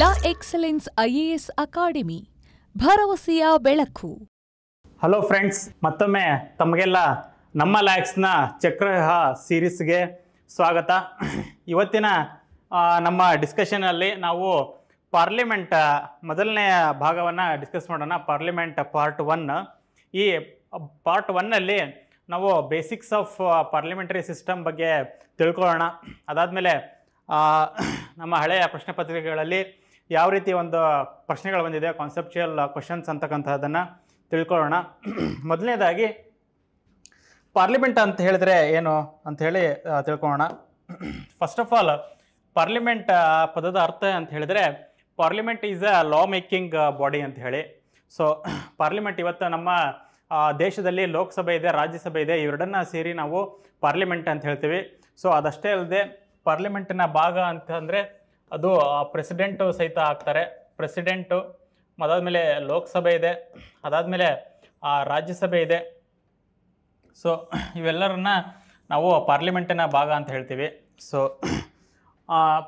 ಲಾ excellence IAS academy ಭರವಸೆಯ ಬೆಳಕು hello friends ಮತ್ತೊಮ್ಮೆ ತಮಗೆಲ್ಲ ನಮ್ಮ ಲ್ಯಾಕ್ಸ್ನ ಚಕ್ರಹ ಸೀರೀಸ್ಗೆ ಸ್ವಾಗತ ಇವತ್ತಿನ ನಮ್ಮ ಡಿಸ್ಕಷನಲ್ಲಿ ನಾವು ಪಾರ್ಲಿಮೆಂಟ್ ಮೊದಲನೆಯ ಭಾಗವನ್ನು ಡಿಸ್ಕಸ್ ಮಾಡೋಣ ಪಾರ್ಲಿಮೆಂಟ್ ಪಾರ್ಟ್ ಒನ್ ಈ ಪಾರ್ಟ್ ಒನ್ನಲ್ಲಿ ನಾವು ಬೇಸಿಕ್ಸ್ ಆಫ್ ಪಾರ್ಲಿಮೆಂಟರಿ ಸಿಸ್ಟಮ್ ಬಗ್ಗೆ ತಿಳ್ಕೊಳ್ಳೋಣ ಅದಾದಮೇಲೆ ನಮ್ಮ ಹಳೆಯ ಪ್ರಶ್ನೆ ಪತ್ರಿಕೆಗಳಲ್ಲಿ ಯಾವ ರೀತಿ ಒಂದು ಪ್ರಶ್ನೆಗಳು ಬಂದಿದೆ ಕಾನ್ಸೆಪ್ಚುಯಲ್ ಕ್ವಶನ್ಸ್ ಅಂತಕ್ಕಂಥದ್ದನ್ನು ತಿಳ್ಕೊಳ್ಳೋಣ ಮೊದಲನೇದಾಗಿ ಪಾರ್ಲಿಮೆಂಟ್ ಅಂತ ಹೇಳಿದ್ರೆ ಏನು ಅಂತ ಹೇಳಿ ತಿಳ್ಕೊಳ್ಳೋಣ ಫಸ್ಟ್ ಆಫ್ ಆಲ್ ಪಾರ್ಲಿಮೆಂಟ್ ಪದದ ಅರ್ಥ ಅಂತ ಹೇಳಿದ್ರೆ parliament is a law making body ಅಂತ ಹೇಳಿ ಸೊ ಪಾರ್ಲಿಮೆಂಟ್ ಇವತ್ತು ನಮ್ಮ ದೇಶದಲ್ಲಿ ಲೋಕಸಭೆ ಇದೆ ರಾಜ್ಯಸಭೆ ಇದೆ ಇವೆರಡನ್ನ ಸೇರಿ ನಾವು ಪಾರ್ಲಿಮೆಂಟ್ ಅಂತ ಹೇಳ್ತೀವಿ ಸೊ ಅದಷ್ಟೇ ಅಲ್ಲದೆ ಪಾರ್ಲಿಮೆಂಟಿನ ಭಾಗ ಅಂತಂದರೆ ಅದು ಪ್ರೆಸಿಡೆಂಟು ಸಹಿತ ಆಗ್ತಾರೆ ಪ್ರೆಸಿಡೆಂಟು ಅದಾದಮೇಲೆ ಲೋಕಸಭೆ ಇದೆ ಅದಾದಮೇಲೆ ರಾಜ್ಯಸಭೆ ಇದೆ ಸೊ ಇವೆಲ್ಲರನ್ನ ನಾವು ಪಾರ್ಲಿಮೆಂಟಿನ ಭಾಗ ಅಂತ ಹೇಳ್ತೀವಿ so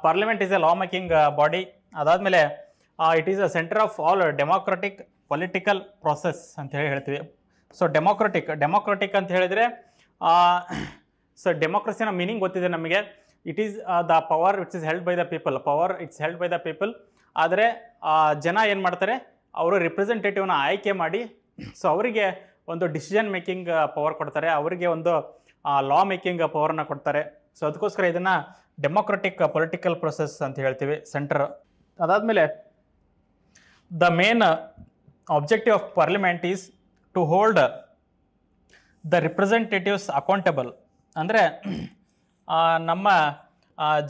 parliament is a law making body ಅದಾದಮೇಲೆ it is a centre of all democratic political process ಅಂತ ಹೇಳಿ ಹೇಳ್ತೀವಿ ಸೊ ಡೆಮಾಕ್ರೆಟಿಕ್ ಡೆಮಾಕ್ರೆಟಿಕ್ ಅಂತ ಹೇಳಿದರೆ ಸೊ ಡೆಮೋಕ್ರೆಸಿನ ಮೀನಿಂಗ್ ಗೊತ್ತಿದೆ ನಮಗೆ it is the power it's is held by the people power it's held by the people ಆದರೆ ಜನ ಏನು ಮಾಡ್ತಾರೆ ಅವರು ರಿಪ್ರೆಸೆಂಟೇಟಿವ್ನ ಆಯ್ಕೆ ಮಾಡಿ ಸೊ ಅವರಿಗೆ ಒಂದು ಡಿಸಿಷನ್ ಮೇಕಿಂಗ್ ಪವರ್ ಕೊಡ್ತಾರೆ ಅವರಿಗೆ ಒಂದು ಲಾ ಮೇಕಿಂಗ್ ಪವರನ್ನು ಕೊಡ್ತಾರೆ ಸೊ ಅದಕ್ಕೋಸ್ಕರ ಇದನ್ನು ಡೆಮೊಕ್ರೆಟಿಕ್ ಪೊಲಿಟಿಕಲ್ ಪ್ರೊಸೆಸ್ ಅಂತ ಹೇಳ್ತೀವಿ ಸೆಂಟರ್ ಅದಾದಮೇಲೆ the main objective of parliament is to hold the representatives accountable ಅಂದರೆ ನಮ್ಮ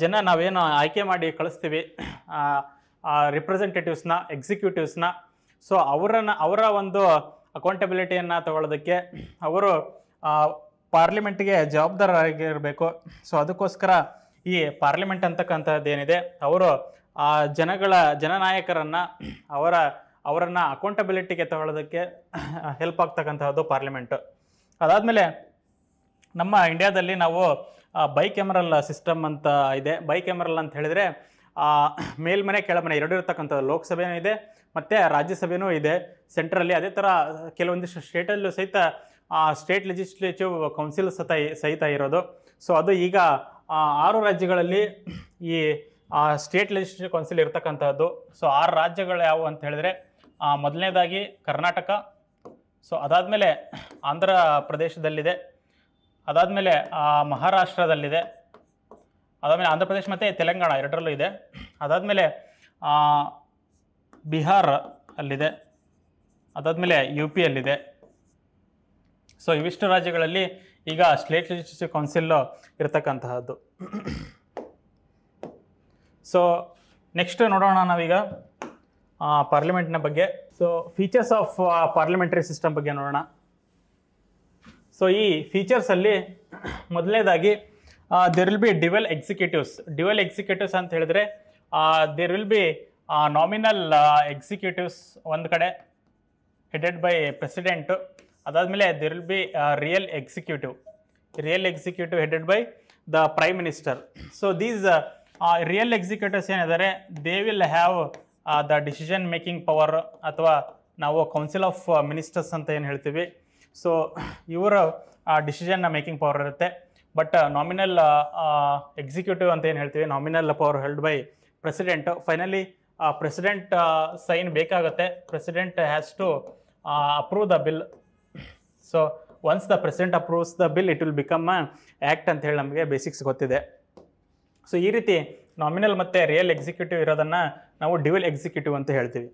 ಜನ ನಾವೇನು ಆಯ್ಕೆ ಮಾಡಿ ಕಳಿಸ್ತೀವಿ ರಿಪ್ರೆಸೆಂಟೇಟಿವ್ಸ್ನ ಎಕ್ಸಿಕ್ಯೂಟಿವ್ಸ್ನ ಸೊ ಅವರನ್ನು ಅವರ ಒಂದು ಅಕೌಂಟಬಿಲಿಟಿಯನ್ನು ತಗೊಳ್ಳೋದಕ್ಕೆ ಅವರು ಪಾರ್ಲಿಮೆಂಟ್ಗೆ ಜವಾಬ್ದಾರರಾಗಿರಬೇಕು ಸೊ ಅದಕ್ಕೋಸ್ಕರ ಈ ಪಾರ್ಲಿಮೆಂಟ್ ಅಂತಕ್ಕಂಥದ್ದು ಏನಿದೆ ಅವರು ಆ ಜನಗಳ ಜನನಾಯಕರನ್ನು ಅವರ ಅವರನ್ನು ಅಕೌಂಟಬಿಲಿಟಿಗೆ ತಗೊಳ್ಳೋದಕ್ಕೆ ಹೆಲ್ಪ್ ಆಗ್ತಕ್ಕಂಥದ್ದು ಪಾರ್ಲಿಮೆಂಟು ಅದಾದಮೇಲೆ ನಮ್ಮ ಇಂಡಿಯಾದಲ್ಲಿ ನಾವು ಬೈ ಕ್ಯಾಮ್ರಲ್ ಸಿಸ್ಟಮ್ ಅಂತ ಇದೆ ಬೈ ಕ್ಯಾಮ್ರಲ್ ಅಂತ ಹೇಳಿದರೆ ಮೇಲ್ಮನೆ ಕೆಳಮನೆ ಎರಡು ಇರತಕ್ಕಂಥದ್ದು ಲೋಕಸಭೆನೂ ಇದೆ ಮತ್ತು ರಾಜ್ಯಸಭೆಯೂ ಇದೆ ಸೆಂಟ್ರಲ್ಲಿ ಅದೇ ಥರ ಕೆಲವೊಂದಿಷ್ಟು ಸ್ಟೇಟಲ್ಲೂ ಸಹಿತ ಸ್ಟೇಟ್ ಲೆಜಿಸ್ಲೇಟಿವ್ ಕೌನ್ಸಿಲ್ ಸತ ಸಹಿತ ಇರೋದು ಸೊ ಅದು ಈಗ ಆರು ರಾಜ್ಯಗಳಲ್ಲಿ ಈ ಸ್ಟೇಟ್ ಲೆಜಿಸ್ಲೇಟಿವ್ ಕೌನ್ಸಿಲ್ ಇರತಕ್ಕಂಥದ್ದು ಸೊ ಆರು ರಾಜ್ಯಗಳು ಯಾವುವು ಅಂತ ಹೇಳಿದ್ರೆ ಮೊದಲನೇದಾಗಿ ಕರ್ನಾಟಕ ಸೊ ಅದಾದಮೇಲೆ ಆಂಧ್ರ ಪ್ರದೇಶದಲ್ಲಿದೆ ಅದಾದಮೇಲೆ ಮಹಾರಾಷ್ಟ್ರದಲ್ಲಿದೆ ಅದಾದಮೇಲೆ ಆಂಧ್ರ ಪ್ರದೇಶ್ ಮತ್ತು ತೆಲಂಗಾಣ ಎರಡರಲ್ಲೂ ಇದೆ ಅದಾದಮೇಲೆ ಬಿಹಾರ ಅಲ್ಲಿದೆ ಅದಾದಮೇಲೆ ಯು ಪಿ ಅಲ್ಲಿದೆ ಸೊ ಇವಿಷ್ಟು ರಾಜ್ಯಗಳಲ್ಲಿ ಈಗ ಸ್ಟೇಟ್ ಲೆಜಿಸ್ಲೇಟಿವ್ ಕೌನ್ಸಿಲ್ ಇರತಕ್ಕಂತಹದ್ದು ಸೊ ನೆಕ್ಸ್ಟ್ ನೋಡೋಣ ನಾವೀಗ ಪಾರ್ಲಿಮೆಂಟ್ನ ಬಗ್ಗೆ so features of parliamentary system ಬಗ್ಗೆ ನೋಡೋಣ ಸೊ ಈ ಫೀಚರ್ಸಲ್ಲಿ ಮೊದಲನೇದಾಗಿ there will be dual executives dual executives ಅಂತ ಹೇಳಿದ್ರೆ there will be nominal executives ಒಂದು ಕಡೆ ಹೆಡೆಡ್ ಬೈ ಪ್ರೆಸಿಡೆಂಟು ಅದಾದಮೇಲೆ there will be real executive real executive headed by the prime minister so these real executives ಏನಿದ್ದಾರೆ they will have the decision making power ಅಥವಾ ನಾವು council of ministers ಅಂತ ಏನು ಹೇಳ್ತೀವಿ so ಇವರ ಆ ಡಿಸಿಷನ್ನ ಮೇಕಿಂಗ್ ಪವರ್ ಇರುತ್ತೆ ಬಟ್ ನಾಮಿನಲ್ ಎಕ್ಸಿಕ್ಯೂಟಿವ್ ಅಂತ ಏನು ಹೇಳ್ತೀವಿ nominal power held by president finally ಆ ಪ್ರೆಸಿಡೆಂಟ್ ಸೈನ್ ಬೇಕಾಗುತ್ತೆ president has to approve the bill so once the president approves the bill it will become a act ಅಂತ ಹೇಳಿ ನಮಗೆ basics ಗೊತ್ತಿದೆ ಸೊ ಈ ರೀತಿ ನಾಮಿನಲ್ ಮತ್ತು ರಿಯಲ್ ಎಕ್ಸಿಕ್ಯೂಟಿವ್ ಇರೋದನ್ನು ನಾವು ಡಿವಿಲ್ ಎಕ್ಸಿಕ್ಯೂಟಿವ್ ಅಂತ ಹೇಳ್ತೀವಿ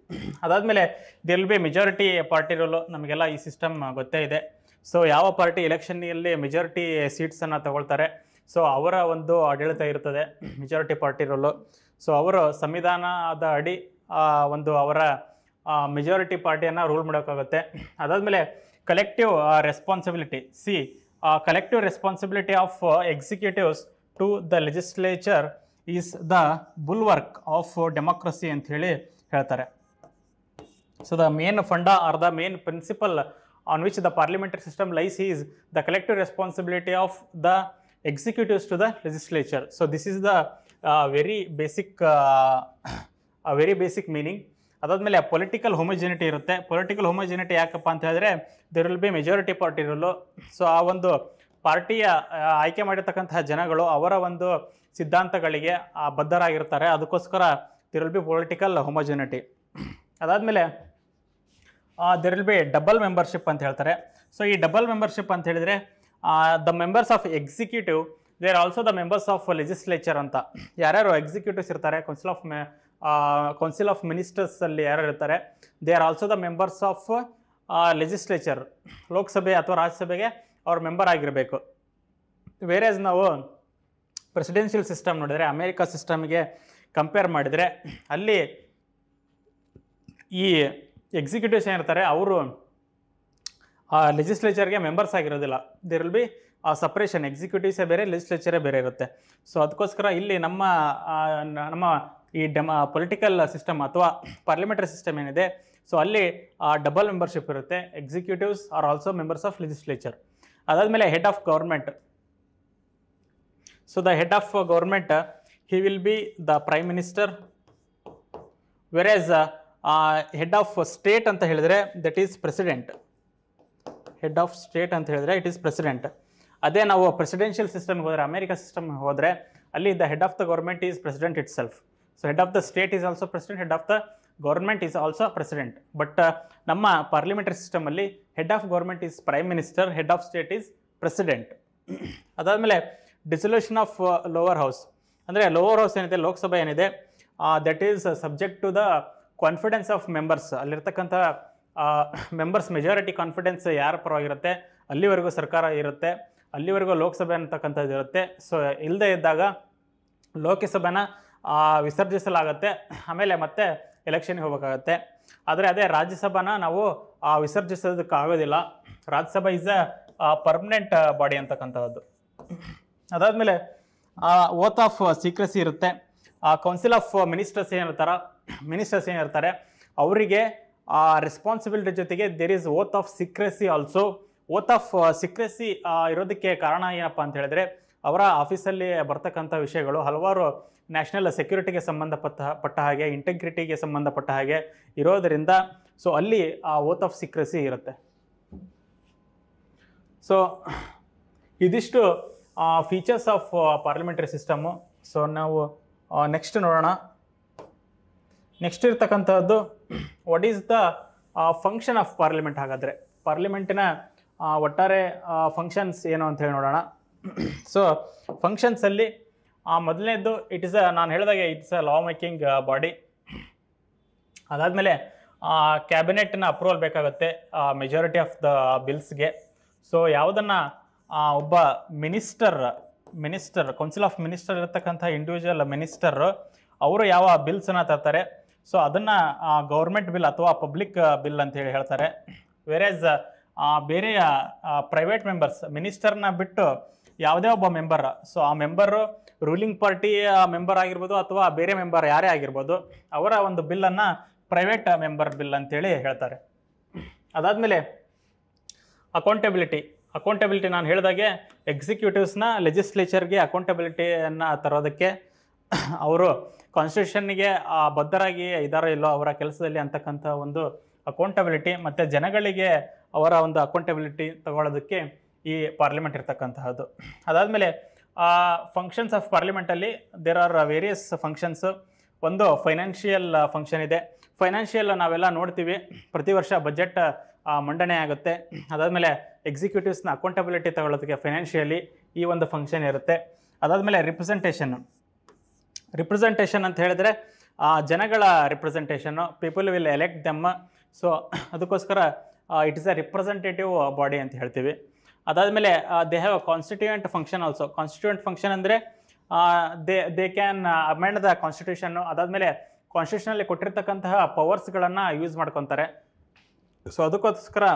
ಅದಾದಮೇಲೆ there'll be majority party role ನಮಗೆಲ್ಲ ಈ ಸಿಸ್ಟಮ್ ಗೊತ್ತೇ ಇದೆ ಸೊ ಯಾವ ಪಾರ್ಟಿ ಎಲೆಕ್ಷನ್ನಲ್ಲಿ ಮೆಜಾರಿಟಿ ಸೀಟ್ಸನ್ನು ತಗೊಳ್ತಾರೆ ಸೊ ಅವರ ಒಂದು ಆಡಳಿತ ಇರ್ತದೆ ಮೆಜಾರಿಟಿ ಪಾರ್ಟಿ ರೋಲು ಸೊ ಅವರು ಸಂವಿಧಾನದ ಅಡಿ ಒಂದು ಅವರ ಮೆಜಾರಿಟಿ ಪಾರ್ಟಿಯನ್ನು ರೂಲ್ ಮಾಡೋಕ್ಕಾಗುತ್ತೆ ಅದಾದಮೇಲೆ ಕಲೆಕ್ಟಿವ್ ರೆಸ್ಪಾನ್ಸಿಬಿಲಿಟಿ ಸಿ collective responsibility of executives to the legislature is the bulwark of democracy ಅಂತ ಹೇಳಿ ಹೇಳ್ತಾರೆ so the main funda or the main principle on which the parliamentary system lies is the collective responsibility of the executives to the legislature so this is the very basic very basic meaning ಅದಾದಮೇಲೆ political homogeneity ಇರುತ್ತೆ political homogeneity ಯಾಕಪ್ಪ ಅಂತ ಹೇಳಿದ್ರೆ there will be majority party ಇರಲು so ಆ ಒಂದು ಪಾರ್ಟಿಯ ಆಯ್ಕೆ ಮಾಡಿರ್ತಕ್ಕಂತಹ ಜನಗಳು ಅವರ ಒಂದು ಸಿದ್ಧಾಂತಗಳಿಗೆ ಬದ್ಧರಾಗಿರ್ತಾರೆ ಅದಕ್ಕೋಸ್ಕರ there will be political homogeneity ಅದಾದಮೇಲೆ there will be double membership ಅಂತ ಹೇಳ್ತಾರೆ ಸೊ ಈ ಡಬಲ್ ಮೆಂಬರ್ಶಿಪ್ ಅಂತ ಹೇಳಿದರೆ the members of executive they are also the members of legislature ಅಂತ ಯಾರ್ಯಾರು ಎಕ್ಸಿಕ್ಯೂಟಿವ್ಸ್ ಇರ್ತಾರೆ ಕೌನ್ಸಿಲ್ ಆಫ್ ಮೆ ಕೌನ್ಸಿಲ್ ಆಫ್ ಮಿನಿಸ್ಟರ್ಸಲ್ಲಿ ಯಾರು ಇರ್ತಾರೆ ದೇ are also the members of ಲೆಜಿಸ್ಲೇಚರ್ ಲೋಕಸಭೆ ಅಥವಾ ರಾಜ್ಯಸಭೆಗೆ ಅವ್ರ ಮೆಂಬರ್ ಆಗಿರಬೇಕು ವೇರೇಜ್ ನಾವು ಪ್ರೆಸಿಡೆನ್ಷಿಯಲ್ ಸಿಸ್ಟಮ್ ನೋಡಿದರೆ ಅಮೇರಿಕಾ ಸಿಸ್ಟಮ್ಗೆ ಕಂಪೇರ್ ಮಾಡಿದರೆ ಅಲ್ಲಿ ಈ ಎಕ್ಸಿಕ್ಯೂಟಿವ್ಸ್ ಏನಿರ್ತಾರೆ ಅವರು ಆ ಲೆಜಿಸ್ಲೇಚರ್ಗೆ ಮೆಂಬರ್ಸ್ ಆಗಿರೋದಿಲ್ಲ there will be a separation ಎಕ್ಸಿಕ್ಯೂಟಿವ್ಸೇ ಬೇರೆ ಲೆಜಿಸ್ಲೇಚರೇ ಬೇರೆ ಇರುತ್ತೆ ಸೊ ಅದಕ್ಕೋಸ್ಕರ ಇಲ್ಲಿ ನಮ್ಮ ನಮ್ಮ ಈ ಡೆಮ ಪೊಲಿಟಿಕಲ್ ಸಿಸ್ಟಮ್ ಅಥವಾ ಪಾರ್ಲಿಮೆಂಟರಿ ಸಿಸ್ಟಮ್ ಏನಿದೆ ಸೊ ಅಲ್ಲಿ ಆ ಡಬಲ್ ಮೆಂಬರ್ಶಿಪ್ ಇರುತ್ತೆ executives are also members of legislature ಅದಾದಮೇಲೆ head of government So the head of government, he will be the prime minister, whereas head of state ಅಂತ ಹೇಳಿದರೆ that is president head of state ಅಂತ ಹೇಳಿದರೆ it is president ಅದೇ ನಾವು presidential ಸಿಸ್ಟಮ್ಗೆ ಹೋದರೆ America system ಹೋದರೆ ಅಲ್ಲಿ the head of the government is president it self so head of the state is also president head of the government is also president but ನಮ್ಮ ಪಾರ್ಲಿಮೆಂಟರಿ ಸಿಸ್ಟಮಲ್ಲಿ head of government is prime minister head of state is president ಅದಾದಮೇಲೆ dissolution of lower house ಅಂದರೆ lower house ಏನಿದೆ ಲೋಕಸಭೆ ಏನಿದೆ that is subject to the confidence of members ಅಲ್ಲಿರ್ತಕ್ಕಂಥ members majority confidence ಯಾರ ಪರವಾಗಿರುತ್ತೆ ಅಲ್ಲಿವರೆಗೂ ಸರ್ಕಾರ ಇರುತ್ತೆ ಅಲ್ಲಿವರೆಗೂ ಲೋಕಸಭೆ ಅಂತಕ್ಕಂಥದ್ದು ಇರುತ್ತೆ ಸೊ ಇಲ್ಲದೇ ಇದ್ದಾಗ ಲೋಕಸಭೆನ ವಿಸರ್ಜಿಸಲಾಗತ್ತೆ ಆಮೇಲೆ ಮತ್ತೆ ಎಲೆಕ್ಷನ್ಗೆ ಹೋಗಬೇಕಾಗತ್ತೆ ಆದರೆ ಅದೇ ರಾಜ್ಯಸಭಾನ ನಾವು ವಿಸರ್ಜಿಸೋದಕ್ಕಾಗೋದಿಲ್ಲ Rajya Sabha is a permanent body ಅಂತಕ್ಕಂಥದ್ದು ಅದಾದಮೇಲೆ ಓತ್ ಆಫ್ ಸೀಕ್ರೆಸಿ ಇರುತ್ತೆ ಆ ಕೌನ್ಸಿಲ್ ಆಫ್ ಮಿನಿಸ್ಟರ್ಸ್ ಏನಿರ್ತಾರ ಮಿನಿಸ್ಟರ್ಸ್ ಏನಿರ್ತಾರೆ ಅವರಿಗೆ ಆ ರೆಸ್ಪಾನ್ಸಿಬಿಲಿಟಿ ಜೊತೆಗೆ there is oath of secrecy also oath of secrecy ಇರೋದಕ್ಕೆ ಕಾರಣ ಏನಪ್ಪ ಅಂತ ಹೇಳಿದ್ರೆ ಅವರ ಆಫೀಸಲ್ಲಿ ಬರ್ತಕ್ಕಂಥ ವಿಷಯಗಳು ಹಲವಾರು ನ್ಯಾಷನಲ್ ಸೆಕ್ಯೂರಿಟಿಗೆ ಸಂಬಂಧಪಟ್ಟ ಪಟ್ಟ ಹಾಗೆ ಇಂಟೆಗ್ರಿಟಿಗೆ ಸಂಬಂಧಪಟ್ಟ ಹಾಗೆ ಇರೋದರಿಂದ ಸೊ ಅಲ್ಲಿ ಆ ಓತ್ ಆಫ್ ಸೀಕ್ರೆಸಿ ಇರುತ್ತೆ ಸೊ ಇದಿಷ್ಟು features of parliamentary system so ನಾವು ನೆಕ್ಸ್ಟ್ ನೋಡೋಣ ನೆಕ್ಸ್ಟ್ ಇರ್ತಕ್ಕಂಥದ್ದು what is the function of parliament ಹಾಗಾದರೆ ಪಾರ್ಲಿಮೆಂಟಿನ ಒಟ್ಟಾರೆ ಫಂಕ್ಷನ್ಸ್ ಏನು ಅಂತ ಹೇಳಿ ನೋಡೋಣ ಸೊ ಫಂಕ್ಷನ್ಸಲ್ಲಿ ಮೊದಲನೇದ್ದು ಇಟ್ ಇಸ್ ಅ ನಾನು ಹೇಳಿದಾಗೆ it's a law making body ಅದಾದಮೇಲೆ ಕ್ಯಾಬಿನೆಟ್ನ ಅಪ್ರೂವಲ್ ಬೇಕಾಗುತ್ತೆ ಮೆಜಾರಿಟಿ ಆಫ್ ದ ಬಿಲ್ಸ್ಗೆ ಸೊ ಯಾವುದನ್ನು ಒಬ್ಬ minister minister council of minister ಇರತಕ್ಕಂಥ ಇಂಡಿವಿಜುವಲ್ ಮಿನಿಸ್ಟರ್ ಅವರು ಯಾವ ಬಿಲ್ಸನ್ನು ತರ್ತಾರೆ ಸೊ ಅದನ್ನು ಗೌರ್ಮೆಂಟ್ ಬಿಲ್ ಅಥವಾ ಪಬ್ಲಿಕ್ ಬಿಲ್ ಅಂತೇಳಿ ಹೇಳ್ತಾರೆ ಆ ಬೇರೆಯ ಪ್ರೈವೇಟ್ ಮೆಂಬರ್ಸ್ ಮಿನಿಸ್ಟರ್ನ ಬಿಟ್ಟು ಯಾವುದೇ ಒಬ್ಬ ಮೆಂಬರ್ ಸೊ ಆ ಮೆಂಬರು ರೂಲಿಂಗ್ ಪಾರ್ಟಿಯ ಮೆಂಬರ್ ಆಗಿರ್ಬೋದು ಅಥವಾ ಬೇರೆ ಮೆಂಬರ್ ಯಾರೇ ಆಗಿರ್ಬೋದು ಅವರ ಒಂದು ಬಿಲ್ಲನ್ನು ಪ್ರೈವೇಟ್ ಮೆಂಬರ್ ಬಿಲ್ ಅಂತೇಳಿ ಹೇಳ್ತಾರೆ ಅದಾದಮೇಲೆ ಅಕೌಂಟೆಬಿಲಿಟಿ ಅಕೌಂಟೆಬಿಲಿಟಿ ನಾನು ಹೇಳಿದಾಗೆ ಎಕ್ಸಿಕ್ಯೂಟಿವ್ಸ್ನ ಲೆಜಿಸ್ಲೇಚರ್ಗೆ ಅಕೌಂಟೆಬಿಲಿಟಿಯನ್ನು ತರೋದಕ್ಕೆ ಅವರು ಕಾನ್ಸ್ಟಿಟ್ಯೂಷನ್ಗೆ ಬದ್ಧರಾಗಿ ಇದ್ದಾರೋ ಇಲ್ಲೋ ಅವರ ಕೆಲಸದಲ್ಲಿ ಅಂತಕ್ಕಂಥ ಒಂದು ಅಕೌಂಟಬಿಲಿಟಿ ಮತ್ತು ಜನಗಳಿಗೆ ಅವರ ಒಂದು ಅಕೌಂಟಬಿಲಿಟಿ ತಗೊಳ್ಳೋದಕ್ಕೆ ಈ ಪಾರ್ಲಿಮೆಂಟ್ ಇರ್ತಕ್ಕಂತಹದ್ದು ಅದಾದಮೇಲೆ ಫಂಕ್ಷನ್ಸ್ ಆಫ್ ಪಾರ್ಲಿಮೆಂಟಲ್ಲಿ ದೇರ್ ಆರ್ ವೇರಿಯಸ್ ಫಂಕ್ಷನ್ಸು ಒಂದು ಫೈನಾನ್ಷಿಯಲ್ ಫಂಕ್ಷನ್ ಇದೆ ಫೈನಾನ್ಷಿಯಲ್ ನಾವೆಲ್ಲ ನೋಡ್ತೀವಿ ಪ್ರತಿ ವರ್ಷ ಬಜೆಟ್ ಮಂಡನೆ ಆಗುತ್ತೆ ಅದಾದಮೇಲೆ ಎಕ್ಸಿಕ್ಯೂಟಿವ್ಸ್ನ ಅಕೌಂಟಬಿಲಿಟಿ ತಗೊಳ್ಳೋದಕ್ಕೆ ಫೈನಾನ್ಷಿಯಲಿ ಈ ಒಂದು ಫಂಕ್ಷನ್ ಇರುತ್ತೆ ಅದಾದಮೇಲೆ ರಿಪ್ರೆಸೆಂಟೇಷನ್ ರಿಪ್ರೆಸೆಂಟೇಷನ್ ಅಂತ ಹೇಳಿದ್ರೆ ಜನಗಳ ರಿಪ್ರೆಸೆಂಟೇಷನ್ನು people will elect them so ಅದಕ್ಕೋಸ್ಕರ it is a representative body ಅಂತ ಹೇಳ್ತೀವಿ ಅದಾದಮೇಲೆ they have a constituent function also constituent function ಅಂದರೆ they they can amend the ಕಾನ್ಸ್ಟಿಟ್ಯೂಷನ್ನು ಅದಾದಮೇಲೆ ಕಾನ್ಸ್ಟಿಟ್ಯೂಷನಲ್ಲಿ ಕೊಟ್ಟಿರ್ತಕ್ಕಂತಹ ಪವರ್ಸ್ಗಳನ್ನು ಯೂಸ್ ಮಾಡ್ಕೊತಾರೆ ಸೊ ಅದಕ್ಕೋಸ್ಕರ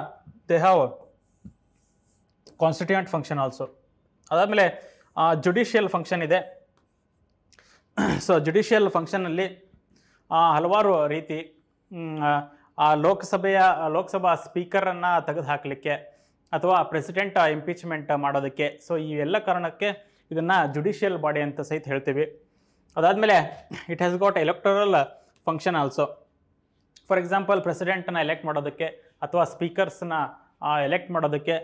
ದೇ ಹ್ಯಾವ್ ಫಂಕ್ಷನ್ ಆಲ್ಸೋ ಅದಾದಮೇಲೆ ಜುಡಿಷಿಯಲ್ ಫಂಕ್ಷನ್ ಇದೆ ಸೊ ಜುಡಿಷಿಯಲ್ ಫಂಕ್ಷನಲ್ಲಿ ಹಲವಾರು ರೀತಿ ಆ ಲೋಕಸಭೆಯ ಲೋಕಸಭಾ ಸ್ಪೀಕರನ್ನು ತೆಗೆದು ಹಾಕಲಿಕ್ಕೆ ಅಥವಾ ಪ್ರೆಸಿಡೆಂಟ್ ಇಂಪೀಚ್ಮೆಂಟ್ ಮಾಡೋದಕ್ಕೆ ಸೊ ಈ ಎಲ್ಲ ಕಾರಣಕ್ಕೆ ಇದನ್ನು ಜುಡಿಷಿಯಲ್ ಬಾಡಿ ಅಂತ ಸಹಿತ ಹೇಳ್ತೀವಿ ಅದಾದಮೇಲೆ it has got electoral function also for example ಪ್ರೆಸಿಡೆಂಟನ್ನ ಎಲೆಕ್ಟ್ ಮಾಡೋದಕ್ಕೆ ಅಥವಾ ಸ್ಪೀಕರ್ಸ್ನ ಎಲೆಕ್ಟ್ ಮಾಡೋದಕ್ಕೆ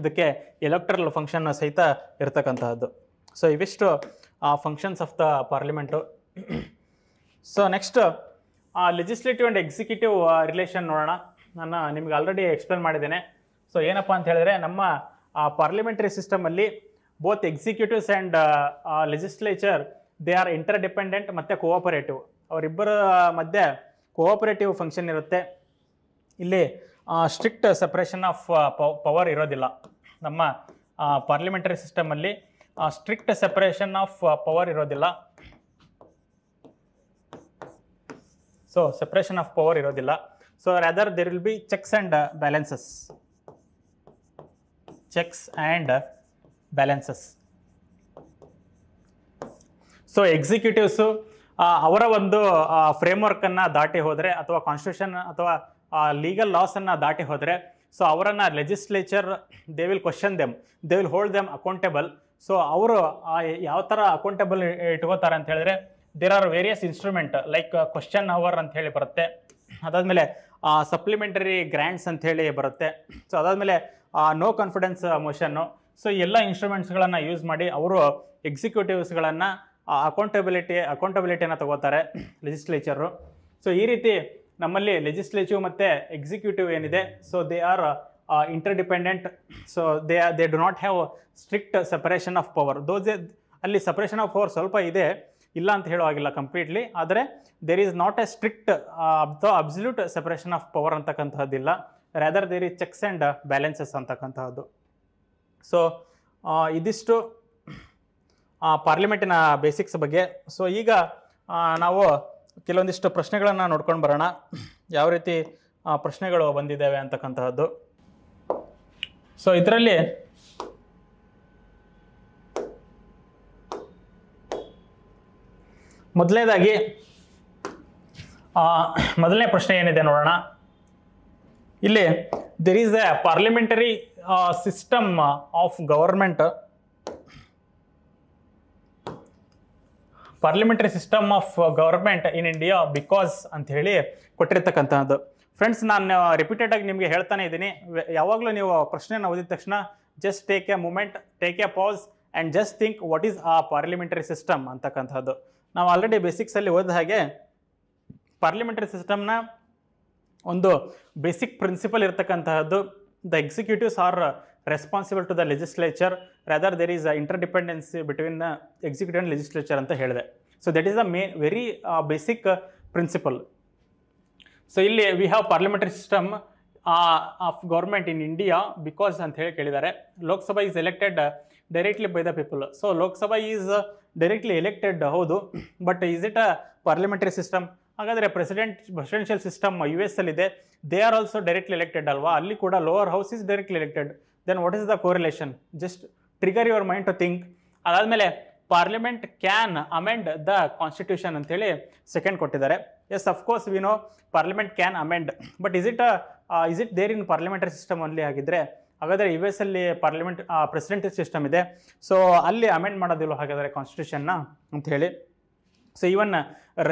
ಇದಕ್ಕೆ ಎಲೆಕ್ಟ್ರಲ್ ಫಂಕ್ಷನ್ ಸಹಿತ ಇರತಕ್ಕಂತಹದ್ದು ಸೊ ಇವಿಷ್ಟು functions of the parliament so next legislative and executive relation ನೋಡೋಣ ನಾನು ನಿಮ್ಗೆ ಆಲ್ರೆಡಿ ಎಕ್ಸ್ಪ್ಲೇನ್ ಮಾಡಿದ್ದೇನೆ ಸೊ ಏನಪ್ಪ ಅಂತ ಹೇಳಿದ್ರೆ ನಮ್ಮ ಪಾರ್ಲಿಮೆಂಟರಿ ಸಿಸ್ಟಮಲ್ಲಿ both executives and legislature they are interdependent ಮತ್ತು ಕೋಆಪರೇಟಿವ್ ಅವರಿಬ್ಬರ ಮಧ್ಯೆ ಕೋಆಪರೇಟಿವ್ ಫಂಕ್ಷನ್ ಇರುತ್ತೆ ಇಲ್ಲಿ ಸ್ಟ್ರಿಕ್ಟ್ ಸಪ್ರೇಷನ್ ಆಫ್ ಪವರ್ ಇರೋದಿಲ್ಲ ನಮ್ಮ ಪಾರ್ಲಿಮೆಂಟರಿ ಸಿಸ್ಟಮಲ್ಲಿ ಸ್ಟ್ರಿಕ್ಟ್ ಸಪ್ರೇಷನ್ ಆಫ್ ಪವರ್ ಇರೋದಿಲ್ಲ ಸೊ ಸಪ್ರೇಷನ್ ಆಫ್ ಪವರ್ ಇರೋದಿಲ್ಲ so rather there will be checks and balances checks and balances so executives ಅವರ ಒಂದು ಫ್ರೇಮ್ ಫ್ರೇಮ್ವರ್ಕನ್ನು ದಾಟಿ ಹೋದರೆ ಅಥವಾ ಕಾನ್ಸ್ಟಿಟ್ಯೂಷನ್ ಅಥವಾ ಲೀಗಲ್ ಲಾಸನ್ನು ದಾಟಿ ಹೋದರೆ ಸೊ ಅವರನ್ನು legislature they will question them they will hold them accountable so ಅವರು ಯಾವ ಥರ ಅಕೌಂಟೇಬಲ್ ಇಟ್ಕೋತಾರೆ ಅಂತ ಹೇಳಿದ್ರೆ there are various instrument like question hour ಅಂತ ಹೇಳಿ ಬರುತ್ತೆ ಅದಾದಮೇಲೆ ಸಪ್ಲಿಮೆಂಟರಿ ಗ್ರ್ಯಾಂಟ್ಸ್ ಅಂತ ಹೇಳಿ ಬರುತ್ತೆ ಸೊ ಅದಾದಮೇಲೆ ನೋ ಕಾನ್ಫಿಡೆನ್ಸ್ ಮೋಷನ್ನು ಸೊ ಎಲ್ಲ ಇನ್ಸ್ಟ್ರೂಮೆಂಟ್ಸ್ಗಳನ್ನು ಯೂಸ್ ಮಾಡಿ ಅವರು ಎಕ್ಸಿಕ್ಯೂಟಿವ್ಸ್ಗಳನ್ನು ಅಕೌಂಟಬಿಲಿಟಿ ಅಕೌಂಟಬಿಲಿಟಿಯನ್ನು ತಗೋತಾರೆ ಲೆಜಿಸ್ಲೇಚರು ಸೊ ಈ ರೀತಿ ನಮ್ಮಲ್ಲಿ ಲೆಜಿಸ್ಲೇಚಿವ್ ಮತ್ತು ಎಕ್ಸಿಕ್ಯೂಟಿವ್ ಏನಿದೆ so they are interdependent so they are they do not have strict separation of power those ಅಲ್ಲಿ ಸಪರೇಷನ್ ಆಫ್ ಪವರ್ ಸ್ವಲ್ಪ ಇದೆ ಇಲ್ಲ ಅಂತ ಹೇಳೋ ಆಗಿಲ್ಲ ಕಂಪ್ಲೀಟ್ಲಿ ಆದರೆ there is not a strict ಅಥವಾ ಅಬ್ಸಲ್ಯೂಟ್ ಸಪರೇಷನ್ ಆಫ್ ಪವರ್ ಅಂತಕ್ಕಂಥದ್ದಿಲ್ಲ rather there is checks and balances ಅಂತಕ್ಕಂತಹದ್ದು ಸೊ ಇದಿಷ್ಟು ಪಾರ್ಲಿಮೆಂಟಿನ ಬೇಸಿಕ್ಸ್ ಬಗ್ಗೆ ಸೊ ಈಗ ನಾವು ಕೆಲವೊಂದಿಷ್ಟು ಪ್ರಶ್ನೆಗಳನ್ನು ನೋಡ್ಕೊಂಡು ಬರೋಣ ಯಾವ ರೀತಿ ಪ್ರಶ್ನೆಗಳು ಬಂದಿದ್ದಾವೆ ಅಂತಕ್ಕಂತಹದ್ದು ಸೊ ಇದರಲ್ಲಿ ಮೊದಲನೇದಾಗಿ ಮೊದಲನೇ ಪ್ರಶ್ನೆ ಏನಿದೆ ನೋಡೋಣ ಇಲ್ಲಿ there is a parliamentary system of government parliamentary system of government in India because ಅಂತ ಹೇಳಿ ಕೊಟ್ಟಿರ್ತಕ್ಕಂಥದ್ದು ಫ್ರೆಂಡ್ಸ್ ನಾನು ರಿಪೀಟೆಡ್ ಆಗಿ ನಿಮಗೆ ಹೇಳ್ತಾನೆ ಇದ್ದೀನಿ ಯಾವಾಗಲೂ ನೀವು ಪ್ರಶ್ನೆನ ಓದಿದ ತಕ್ಷಣ just take a moment take a pause and just think what is ಆ ಪಾರ್ಲಿಮೆಂಟರಿ ಸಿಸ್ಟಮ್ ಅಂತಕ್ಕಂಥದ್ದು ನಾವು ಆಲ್ರೆಡಿ ಬೇಸಿಕ್ಸಲ್ಲಿ ಓದಿದ ಹಾಗೆ ಪಾರ್ಲಿಮೆಂಟರಿ ಸಿಸ್ಟಮ್ನ ಒಂದು ಬೇಸಿಕ್ ಪ್ರಿನ್ಸಿಪಲ್ ಇರ್ತಕ್ಕಂತಹದ್ದು the executives are responsible to the legislature rather there is a interdependency between the executive and legislature ಅಂತ ಹೇಳಿದೆ so that is the may very basic principle so ಇಲ್ಲಿ we have parliamentary system of government in India because ಅಂತ ಹೇಳಿ ಕೇಳಿದ್ದಾರೆ Lok Sabha is elected directly by the people so Lok Sabha is directly elected ಹೌದು but is it a parliamentary system ಹಾಗಾದರೆ president presidential system U S ಇದೆ they R also directly elected ಅಲ್ವಾ ಅಲ್ಲಿ ಕೂಡ lower house is directly elected then what is the correlation just trigger your mind to think ಅದಾದಮೇಲೆ parliament can amend the constitution ಅಂತೇಳಿ second ಕೊಟ್ಟಿದ್ದಾರೆ yes of course we know parliament can amend but is it is it there in parliamentary system ಅಲ್ಲಿ ಆಗಿದ್ದರೆ ಹಾಗಾದರೆ U S ಅಲ್ಲಿ parliament presidential system ಇದೆ so ಅಲ್ಲಿ amend ಮಾಡೋದಿಲ್ಲ ಹಾಗಾದರೆ ಕಾನ್ಸ್ಟಿಟ್ಯೂಷನ್ನ ಅಂಥೇಳಿ ಸೊ ಈವನ್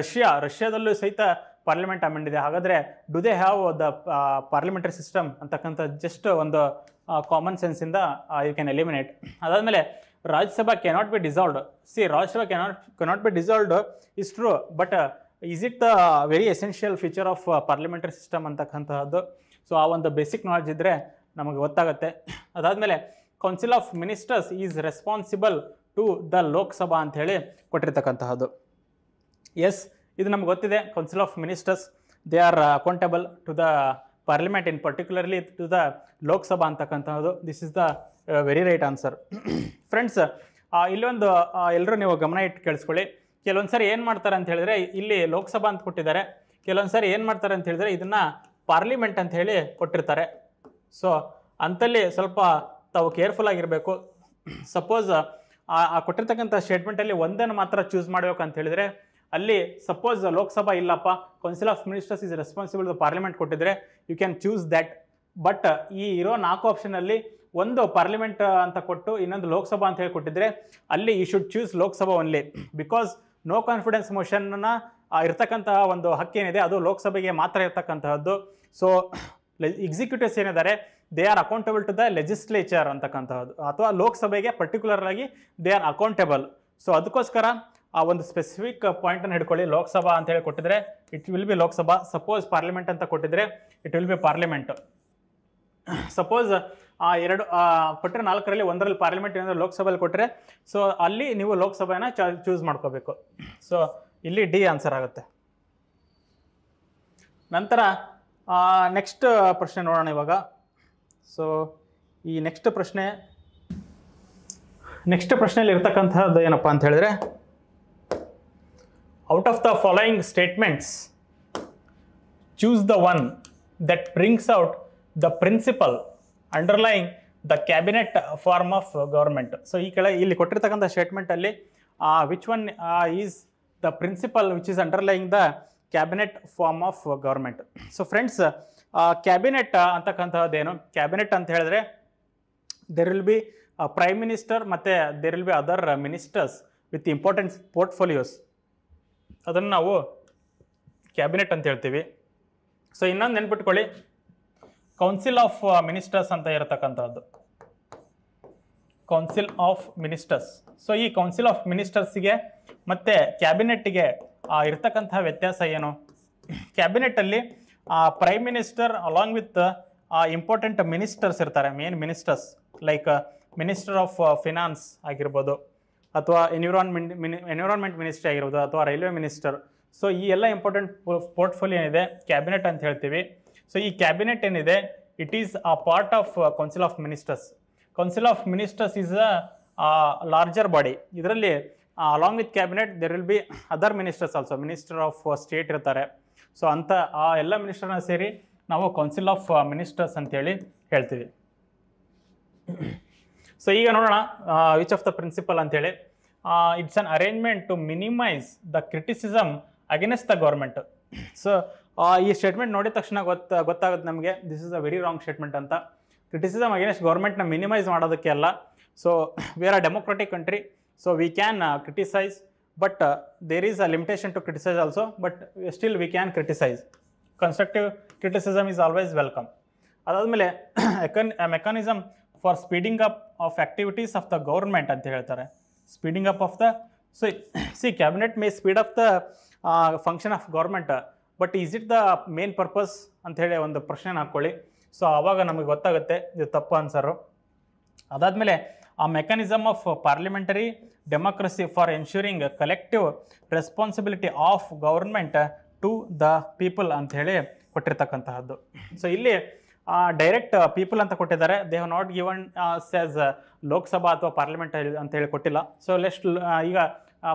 ರಷ್ಯಾ ರಷ್ಯಾದಲ್ಲೂ ಸಹಿತ ಪಾರ್ಲಿಮೆಂಟ್ ಅಮೆಂಡ್ ಇದೆ ಹಾಗಾದರೆ do they have the parliamentary system ಅಂತಕ್ಕಂಥ ಜಸ್ಟ್ ಒಂದು ಕಾಮನ್ ಸೆನ್ಸಿಂದ ಯು ಕ್ಯಾನ್ ಎಲಿಮಿನೇಟ್ ಅದಾದಮೇಲೆ Rajya Sabha cannot be dissolve see Rajya Sabha cannot cannot be dissolved is true but is it the very essential feature of parliamentary system ಅಂತಕ್ಕಂತಹದ್ದು so ಆ ಒಂದು basic knowledge ಇದ್ದರೆ ನಮಗೆ ಗೊತ್ತಾಗುತ್ತೆ ಅದಾದಮೇಲೆ council of ministers is responsible to the Lok Sabha ಅಂಥೇಳಿ ಕೊಟ್ಟಿರ್ತಕ್ಕಂತಹದ್ದು ಎಸ್ ಇದು ನಮ್ಗೆ ಗೊತ್ತಿದೆ council of ministers they are accountable to the parliament in particularly to the Lok Sabha ಅಂತಕ್ಕಂಥದ್ದು this is the very right answer friends ಇಲ್ಲೊಂದು ಎಲ್ಲರೂ ನೀವು ಗಮನ ಇಟ್ಟು ಕೇಳಿಸ್ಕೊಳ್ಳಿ ಕೆಲವೊಂದು ಸರಿ ಏನು ಮಾಡ್ತಾರೆ ಅಂತ ಹೇಳಿದ್ರೆ ಇಲ್ಲಿ ಲೋಕಸಭಾ ಅಂತ ಕೊಟ್ಟಿದ್ದಾರೆ ಕೆಲವೊಂದು ಸರಿ ಏನು ಮಾಡ್ತಾರೆ ಅಂತ ಹೇಳಿದ್ರೆ ಇದನ್ನು ಪಾರ್ಲಿಮೆಂಟ್ ಅಂತ ಹೇಳಿ ಕೊಟ್ಟಿರ್ತಾರೆ ಸೊ ಅಂತಲ್ಲಿ ಸ್ವಲ್ಪ ತಾವು ಕೇರ್ಫುಲ್ ಆಗಿರಬೇಕು ಸಪೋಸ್ ಆ ಕೊಟ್ಟಿರ್ತಕ್ಕಂಥ ಸ್ಟೇಟ್ಮೆಂಟಲ್ಲಿ ಒಂದನ್ನು ಮಾತ್ರ ಚೂಸ್ ಮಾಡಬೇಕು ಅಂತ ಹೇಳಿದರೆ ಅಲ್ಲಿ ಸಪೋಸ್ ಲೋಕಸಭಾ ಇಲ್ಲಪ್ಪ council of ministers is responsible parliament ಕೊಟ್ಟಿದ್ರೆ you can choose that but ಈ ಇರೋ ನಾಲ್ಕು ಆಪ್ಷನಲ್ಲಿ ಒಂದು ಪಾರ್ಲಿಮೆಂಟ್ ಅಂತ ಕೊಟ್ಟು ಇನ್ನೊಂದು ಲೋಕಸಭಾ ಅಂತ ಹೇಳಿ ಕೊಟ್ಟಿದ್ರೆ ಅಲ್ಲಿ you should choose Lok Sabha only because no confidence ಮೋಷನ್ನ ಇರ್ತಕ್ಕಂತಹ ಒಂದು ಹಕ್ಕೇನಿದೆ ಅದು ಲೋಕಸಭೆಗೆ ಮಾತ್ರ ಇರ್ತಕ್ಕಂತಹದ್ದು ಸೊ ಎಕ್ಸಿಕ್ಯೂಟಿವ್ಸ್ ಏನಿದ್ದಾರೆ they are accountable to the legislature ಅಂತಕ್ಕಂತಹದ್ದು ಅಥವಾ ಲೋಕಸಭೆಗೆ ಪರ್ಟಿಕ್ಯುಲರ್ ಆಗಿ ದೇ ಆರ್ ಅಕೌಂಟೇಬಲ್ ಸೊ ಅದಕ್ಕೋಸ್ಕರ ಆ ಒಂದು ಸ್ಪೆಸಿಫಿಕ್ ಪಾಯಿಂಟನ್ನು ಹಿಡ್ಕೊಳ್ಳಿ ಲೋಕಸಭಾ ಅಂತ ಹೇಳಿ ಕೊಟ್ಟಿದ್ರೆ it will be Lok Sabha suppose parliament ಅಂತ ಕೊಟ್ಟಿದ್ರೆ it will be parliament suppose ಆ ಎರಡು ಕೊಟ್ಟರೆ ನಾಲ್ಕರಲ್ಲಿ ಒಂದರಲ್ಲಿ ಪಾರ್ಲಿಮೆಂಟ್ ಏನಾದರೂ ಲೋಕಸಭೆಯಲ್ಲಿ ಕೊಟ್ಟರೆ ಸೊ ಅಲ್ಲಿ ನೀವು ಲೋಕಸಭೆಯನ್ನು ಚ ಚೂಸ್ ಮಾಡ್ಕೋಬೇಕು ಸೊ ಇಲ್ಲಿ ಡಿ ಆನ್ಸರ್ ಆಗುತ್ತೆ ನಂತರ ನೆಕ್ಸ್ಟ್ ಪ್ರಶ್ನೆ ನೋಡೋಣ ಇವಾಗ ಸೊ ಈ ನೆಕ್ಸ್ಟ್ ಪ್ರಶ್ನೆ ನೆಕ್ಸ್ಟ್ ಪ್ರಶ್ನೆಯಲ್ಲಿ ಇರ್ತಕ್ಕಂಥದ್ದು ಏನಪ್ಪ ಅಂತ ಹೇಳಿದ್ರೆ out of the following statements choose the one that brings out the principle underlying the cabinet form of government so ಈ ಕೆಳ ಇಲ್ಲಿ ಕೊಟ್ಟಿರ್ತಕ್ಕಂಥ ಸ್ಟೇಟ್ಮೆಂಟಲ್ಲಿ which one is the principle which is underlying the cabinet form of government so friends cabinet ಏನು cabinet ಅಂತ ಹೇಳಿದ್ರೆ there will be prime minister ಮತ್ತು there will be other ministers with important portfolios ಅದನ್ನು ನಾವು ಕ್ಯಾಬಿನೆಟ್ ಅಂತ ಹೇಳ್ತೀವಿ so ಇನ್ನೊಂದು ನೆನ್ಪಿಟ್ಕೊಳ್ಳಿ ಕೌನ್ಸಿಲ್ ಆಫ್ ಮಿನಿಸ್ಟರ್ಸ್ ಅಂತ ಇರತಕ್ಕಂಥದ್ದು ಕೌನ್ಸಿಲ್ ಆಫ್ ಮಿನಿಸ್ಟರ್ಸ್ ಸೊ ಈ ಕೌನ್ಸಿಲ್ ಆಫ್ ಮಿನಿಸ್ಟರ್ಸ್ಗೆ ಮತ್ತು ಕ್ಯಾಬಿನೆಟ್ಗೆ ಇರ್ತಕ್ಕಂತಹ ವ್ಯತ್ಯಾಸ ಏನು ಕ್ಯಾಬಿನೆಟ್ಟಲ್ಲಿ ಪ್ರೈಮ್ ಮಿನಿಸ್ಟರ್ ಅಲಾಂಗ್ ವಿತ್ ಆ ಇಂಪಾರ್ಟೆಂಟ್ ಮಿನಿಸ್ಟರ್ಸ್ ಇರ್ತಾರೆ main ministers like minister of finance ಆಗಿರ್ಬೋದು ಅಥವಾ ಎನ್ವಿರಾನ್ಮೆಂಟ್ ಮಿನಿ ಎನ್ವಿರಾನ್ಮೆಂಟ್ ಮಿನಿಸ್ಟ್ರಿ ಆಗಿರ್ಬೋದು ಅಥವಾ ರೈಲ್ವೆ ಮಿನಿಸ್ಟರ್ ಸೊ ಈ ಎಲ್ಲ ಇಂಪಾರ್ಟೆಂಟ್ ಪೋರ್ಟ್ಫೋಲಿಯೋ ಏನಿದೆ ಕ್ಯಾಬಿನೆಟ್ ಅಂತ ಹೇಳ್ತೀವಿ ಸೊ ಈ ಕ್ಯಾಬಿನೆಟ್ ಏನಿದೆ it is a part of council of ministers council of ministers is a larger body ಇದರಲ್ಲಿ along with cabinet there will be other ministers also minister of state ಇರ್ತಾರೆ so ಅಂಥ ಆ ಎಲ್ಲ ಮಿನಿಸ್ಟರ್ನ ಸೇರಿ ನಾವು ಕೌನ್ಸಿಲ್ ಆಫ್ ಮಿನಿಸ್ಟರ್ಸ್ ಅಂತೇಳಿ ಹೇಳ್ತೀವಿ so ಈಗ ನೋಡೋಣ ವಿಚ್ ಆಫ್ ದ ಪ್ರಿನ್ಸಿಪಲ್ ಅಂತೇಳಿ it's an arrangement to minimise the criticism against the government so ಈ ಸ್ಟೇಟ್ಮೆಂಟ್ ನೋಡಿದ ತಕ್ಷಣ ಗೊತ್ತ ಗೊತ್ತಾಗುತ್ತೆ ನಮಗೆ this is a very wrong statement ಅಂತ ಕ್ರಿಟಿಸಿಸಮ್ ಅಗೇನೆಸ್ಟ್ ಗೌರ್ಮೆಂಟ್ನ ಮಿನಿಮೈಸ್ ಮಾಡೋದಕ್ಕೆ ಅಲ್ಲ so we are a democratic country so we can criticise but there is a limitation to criticise also but still we can criticise constructive criticism is always welcome ಅದಾದಮೇಲೆ ಎಕನ್ mechanism for speeding up of activities of the government ಅಂತ ಹೇಳ್ತಾರೆ speeding up of the so see cabinet may speed of the function of government but is it the main purpose ಹೇಳಿ ಒಂದು ಪ್ರಶ್ನೆ ಹಾಕ್ಕೊಳ್ಳಿ so ಆವಾಗ ನಮಗೆ ಗೊತ್ತಾಗುತ್ತೆ ಇದು ತಪ್ಪು ಆನ್ಸರು ಅದಾದಮೇಲೆ ಆ mechanism of parliamentary democracy for ensuring collective responsibility of government to the people ಅಂಥೇಳಿ ಕೊಟ್ಟಿರ್ತಕ್ಕಂತಹದ್ದು ಸೊ ಇಲ್ಲಿ ಡೈರೆಕ್ಟ್ ಪೀಪಲ್ ಅಂತ ಕೊಟ್ಟಿದ್ದಾರೆ ದೇ ಹ್ ನಾಟ್ ಗಿವನ್ ಸ್ಯಾಸ್ ಲೋಕಸಭಾ ಅಥವಾ ಪಾರ್ಲಿಮೆಂಟ್ ಅಂತ ಹೇಳಿ ಕೊಟ್ಟಿಲ್ಲ ಸೊ ಲೆಸ್ಟ್ ಈಗ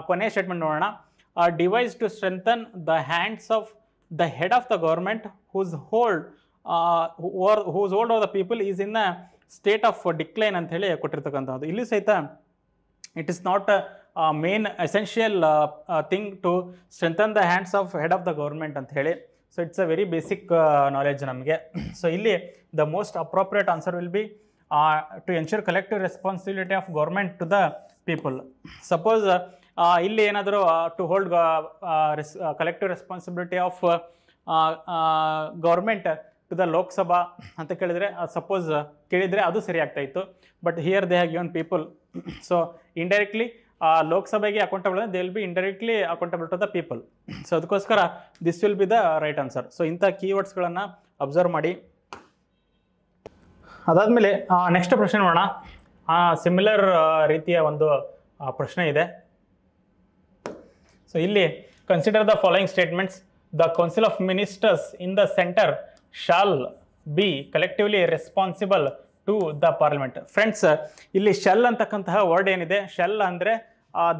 ಕೊನೆಯ ಸ್ಟೇಟ್ಮೆಂಟ್ ನೋಡೋಣ device to strengthen the hands of the head of the government whose hold or whose hold of the people is in the state of decline ಅಂತ ಹೇಳಿ ಕೊಟ್ಟಿರ್ತಕ್ಕಂಥದ್ದು ಇಲ್ಲಿ ಸಹಿತ it is not main essential thing to strengthen the hands of head of the government ಅಂತ ಹೇಳಿ so it's a very basic knowledge ನಮಗೆ so ಇಲ್ಲಿ the most appropriate answer will be to ensure collective responsibility of government to the people suppose ಇಲ್ಲಿ ಏನಾದರೂ to hold collective responsibility of government to the Lok Sabha ಅಂತ ಕೇಳಿದರೆ suppose uh, uh, ಕೇಳಿದರೆ ಅದು ಸರಿ ಆಗ್ತಾಯಿತ್ತು but here they have given people so indirectly ಆ ಲೋಕಸಭೆಗೆ ಅಕೌಂಟಬಲ್ ಅಂದ್ರೆ will be indirectly accountable to the people so ಅದಕ್ಕೋಸ್ಕರ this will be the right answer so ಇಂಥ ಕೀವರ್ಡ್ಸ್ಗಳನ್ನು ಅಬ್ಸರ್ವ್ ಮಾಡಿ ಅದಾದಮೇಲೆ ನೆಕ್ಸ್ಟ್ ಪ್ರಶ್ನೆ ನೋಡೋಣ ಸಿಮಿಲರ್ ರೀತಿಯ ಒಂದು ಪ್ರಶ್ನೆ ಇದೆ ಸೊ ಇಲ್ಲಿ consider the following statements the council of ministers in the centre shall be collectively responsible to the parliament friends ಇಲ್ಲಿ ಶೆಲ್ ಅಂತಕ್ಕಂತಹ ವರ್ಡ್ ಏನಿದೆ ಶೆಲ್ ಅಂದರೆ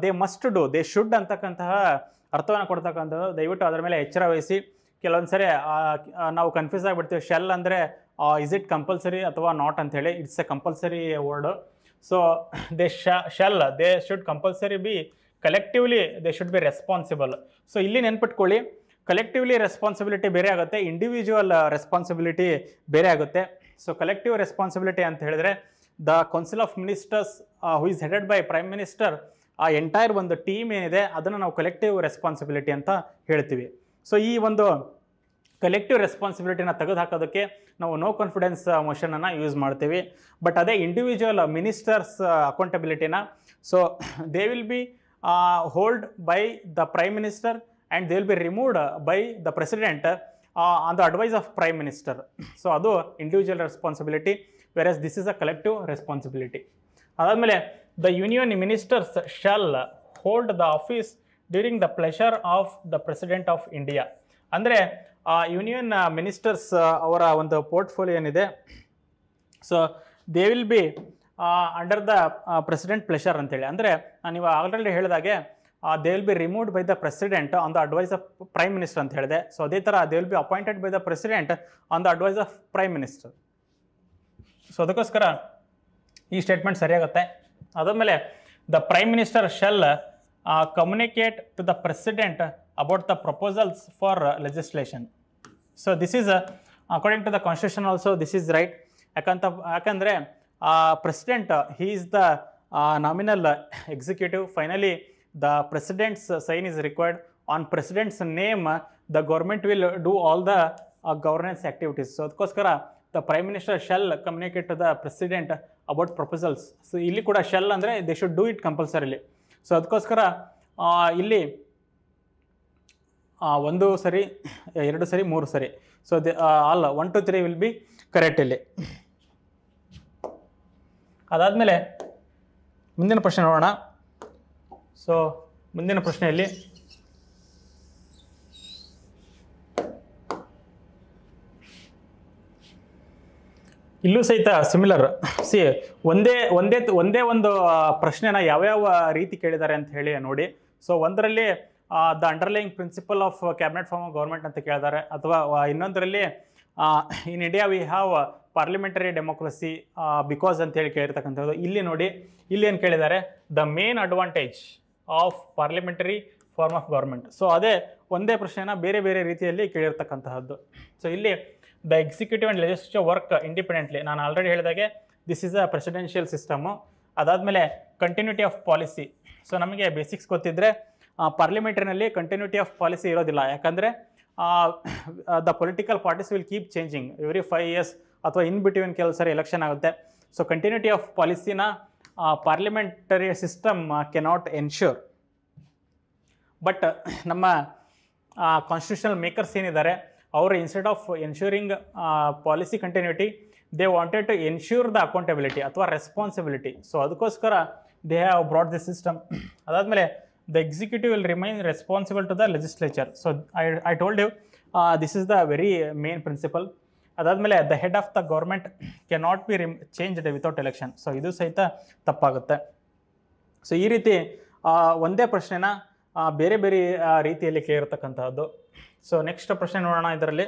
they must do they should ಅಂತಕ್ಕಂತಹ ಅರ್ಥವನ್ನು ಕೊಡ್ತಕ್ಕಂಥದ್ದು ದಯವಿಟ್ಟು ಅದರ ಮೇಲೆ ಎಚ್ಚರ ವಹಿಸಿ ಕೆಲವೊಂದು ಸರಿ ನಾವು ಕನ್ಫ್ಯೂಸ್ ಆಗಿಬಿಡ್ತೀವಿ ಶೆಲ್ ಅಂದರೆ ಇಸ್ ಇಟ್ ಕಂಪಲ್ಸರಿ ಅಥವಾ ನಾಟ್ ಅಂಥೇಳಿ it's a compulsory word so they shall they should compulsory be collectively they should be responsible so ಇಲ್ಲಿ ನೆನ್ಪಿಟ್ಕೊಳ್ಳಿ ಕಲೆಕ್ಟಿವ್ಲಿ ರೆಸ್ಪಾನ್ಸಿಬಿಲಿಟಿ ಬೇರೆ ಆಗುತ್ತೆ ಇಂಡಿವಿಜುವಲ್ ರೆಸ್ಪಾನ್ಸಿಬಿಲಿಟಿ ಬೇರೆ ಆಗುತ್ತೆ ಸೊ ಕಲೆಕ್ಟಿವ್ ರೆಸ್ಪಾನ್ಸಿಬಿಲಿಟಿ ಅಂತ ಹೇಳಿದ್ರೆ the council of ministers who is headed by prime minister ಆ entire ಒಂದು ಟೀಮ್ ಏನಿದೆ ಅದನ್ನು ನಾವು ಕಲೆಕ್ಟಿವ್ ರೆಸ್ಪಾನ್ಸಿಬಿಲಿಟಿ ಅಂತ ಹೇಳ್ತೀವಿ ಸೊ ಈ ಒಂದು ಕಲೆಕ್ಟಿವ್ ರೆಸ್ಪಾನ್ಸಿಬಿಲಿಟಿನ ತೆಗೆದುಹಾಕೋದಕ್ಕೆ ನಾವು ನೋ ಕಾನ್ಫಿಡೆನ್ಸ್ ಮೋಷನನ್ನು ಯೂಸ್ ಮಾಡ್ತೀವಿ ಬಟ್ ಅದೇ ಇಂಡಿವಿಜುವಲ್ ಮಿನಿಸ್ಟರ್ಸ್ ಅಕೌಂಟಬಿಲಿಟಿನ so they will be hold by the prime minister and they will be removed by the president on the advice of prime minister so ಅದು individual responsibility yes this is a collective responsibility ಅದಾದಮೇಲೆ the union ministers shall hold the office during the pleasure of the president of India ಅಂದರೆ ಆ union ministers ಅವರ ಒಂದು portfolio ಏನಿದೆ so they will be under the president pleasure ಅಂತೇಳಿ ಅಂದರೆ ನೀವು already ಹೇಳಿದಾಗೆ they will be removed by the president on the advice of prime minister ಅಂತ ಹೇಳಿದೆ ಸೊ ಅದೇ ಥರ they will be appointed by the president on the advice of prime minister so ಅದಕ್ಕೋಸ್ಕರ ಈ ಸ್ಟೇಟ್ಮೆಂಟ್ ಸರಿಯಾಗುತ್ತೆ ಅದಾದಮೇಲೆ the prime minister shall communicate to the president about the proposals for legislation so this is according to the constitution also this is right ಯಾಕಂತ ಯಾಕಂದರೆ president he is the nominal executive finally the president's sign is required on president's name the government will do all the uh, activities activities. ಅದಕ್ಕೋಸ್ಕರ the prime minister shall communicate to the president about proposals so ಇಲ್ಲಿ ಕೂಡ shall ಅಂದರೆ they should do it compulsorily so ಅದಕ್ಕೋಸ್ಕರ ಇಲ್ಲಿ ಒಂದು ಸರಿ ಎರಡು ಸರಿ ಮೂರು ಸರಿ so they all one two three will be correct ಇಲ್ಲಿ ಅದಾದಮೇಲೆ ಮುಂದಿನ ಪ್ರಶ್ನೆ ನೋಡೋಣ ಸೊ ಮುಂದಿನ ಪ್ರಶ್ನೆಯಲ್ಲಿ ಇಲ್ಲೂ ಸಹಿತ ಸಿಮಿಲರ್ ಸಿ ಒಂದೇ ಒಂದೇ ಒಂದೇ ಒಂದು ಪ್ರಶ್ನೆನ ಯಾವ್ಯಾವ ರೀತಿ ಕೇಳಿದ್ದಾರೆ ಅಂತ ಹೇಳಿ ನೋಡಿ ಸೊ ಒಂದರಲ್ಲಿ the underlying principle of cabinet form of government ಅಂತ ಕೇಳಿದ್ದಾರೆ ಅಥವಾ ಇನ್ನೊಂದರಲ್ಲಿ in India we have parliamentary democracy because ಅಂತ ಹೇಳಿ ಕೇಳಿರ್ತಕ್ಕಂಥದ್ದು ಇಲ್ಲಿ ನೋಡಿ ಇಲ್ಲಿ ಏನು ಕೇಳಿದ್ದಾರೆ the main advantage of parliamentary form of government so ಅದೇ ಒಂದೇ ಪ್ರಶ್ನೆನ ಬೇರೆ ಬೇರೆ ರೀತಿಯಲ್ಲಿ ಕೇಳಿರ್ತಕ್ಕಂತಹದ್ದು ಸೊ ಇಲ್ಲಿ the executive and legislative work independently ನಾನು ಆಲ್ರೆಡಿ ಹೇಳಿದಾಗೆ this is a presidential system ಅದಾದಮೇಲೆ ಕಂಟಿನ್ಯೂಟಿ ಆಫ್ ಪಾಲಿಸಿ ಸೊ ನಮಗೆ ಬೇಸಿಕ್ಸ್ ಗೊತ್ತಿದ್ದರೆ ಪಾರ್ಲಿಮೆಂಟ್ರಿನಲ್ಲಿ ಕಂಟಿನ್ಯೂಟಿ ಆಫ್ ಪಾಲಿಸಿ ಇರೋದಿಲ್ಲ ಯಾಕಂದರೆ the political parties will keep changing every five years ಅಥವಾ ಇನ್ ಬಿಟ್ವೀನ್ ಕೆಲವು ಎಲೆಕ್ಷನ್ ಆಗುತ್ತೆ ಸೊ ಕಂಟಿನ್ಯೂಟಿ ಆಫ್ ಪಾಲಿಸಿನ parliamentary system cannot ensure but ನಮ್ಮ ಕಾನ್ಸ್ಟಿಟ್ಯೂಷನಲ್ ಮೇಕರ್ಸ್ ಏನಿದ್ದಾರೆ ಅವರು instead of ensuring policy continuity they wanted to ensure the accountability ಅಥವಾ responsibility so ಅದಕ್ಕೋಸ್ಕರ they have brought the system ಅದಾದಮೇಲೆ the executive will remain responsible to the legislature so I I told you this is the very main principle ಅದಾದಮೇಲೆ the head of the government can not be rim changed without election so ಇದು ಸಹಿತ ತಪ್ಪಾಗುತ್ತೆ so ಈ ರೀತಿ ಒಂದೇ ಪ್ರಶ್ನೆನ ಬೇರೆ ಬೇರೆ ರೀತಿಯಲ್ಲಿ ಕೇಳಿರ್ತಕ್ಕಂಥದ್ದು ಸೊ ನೆಕ್ಸ್ಟ್ ಪ್ರಶ್ನೆ ನೋಡೋಣ ಇದರಲ್ಲಿ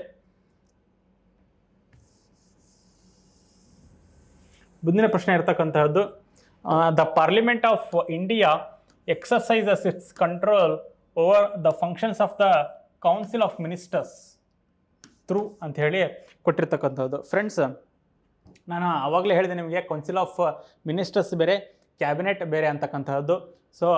ಮುಂದಿನ ಪ್ರಶ್ನೆ ಇರತಕ್ಕಂತಹದ್ದು the parliament of India exercises its control over the functions of the council of ministers through ಅಂತ ಹೇಳಿ ಕೊಟ್ಟಿರ್ತಕ್ಕಂಥದ್ದು ಫ್ರೆಂಡ್ಸ್ ನಾನು ಆವಾಗಲೇ ಹೇಳಿದೆ ನಿಮಗೆ ಕೌನ್ಸಿಲ್ ಆಫ್ ಮಿನಿಸ್ಟರ್ಸ್ ಬೇರೆ ಕ್ಯಾಬಿನೆಟ್ ಬೇರೆ ಅಂತಕ್ಕಂಥದ್ದು so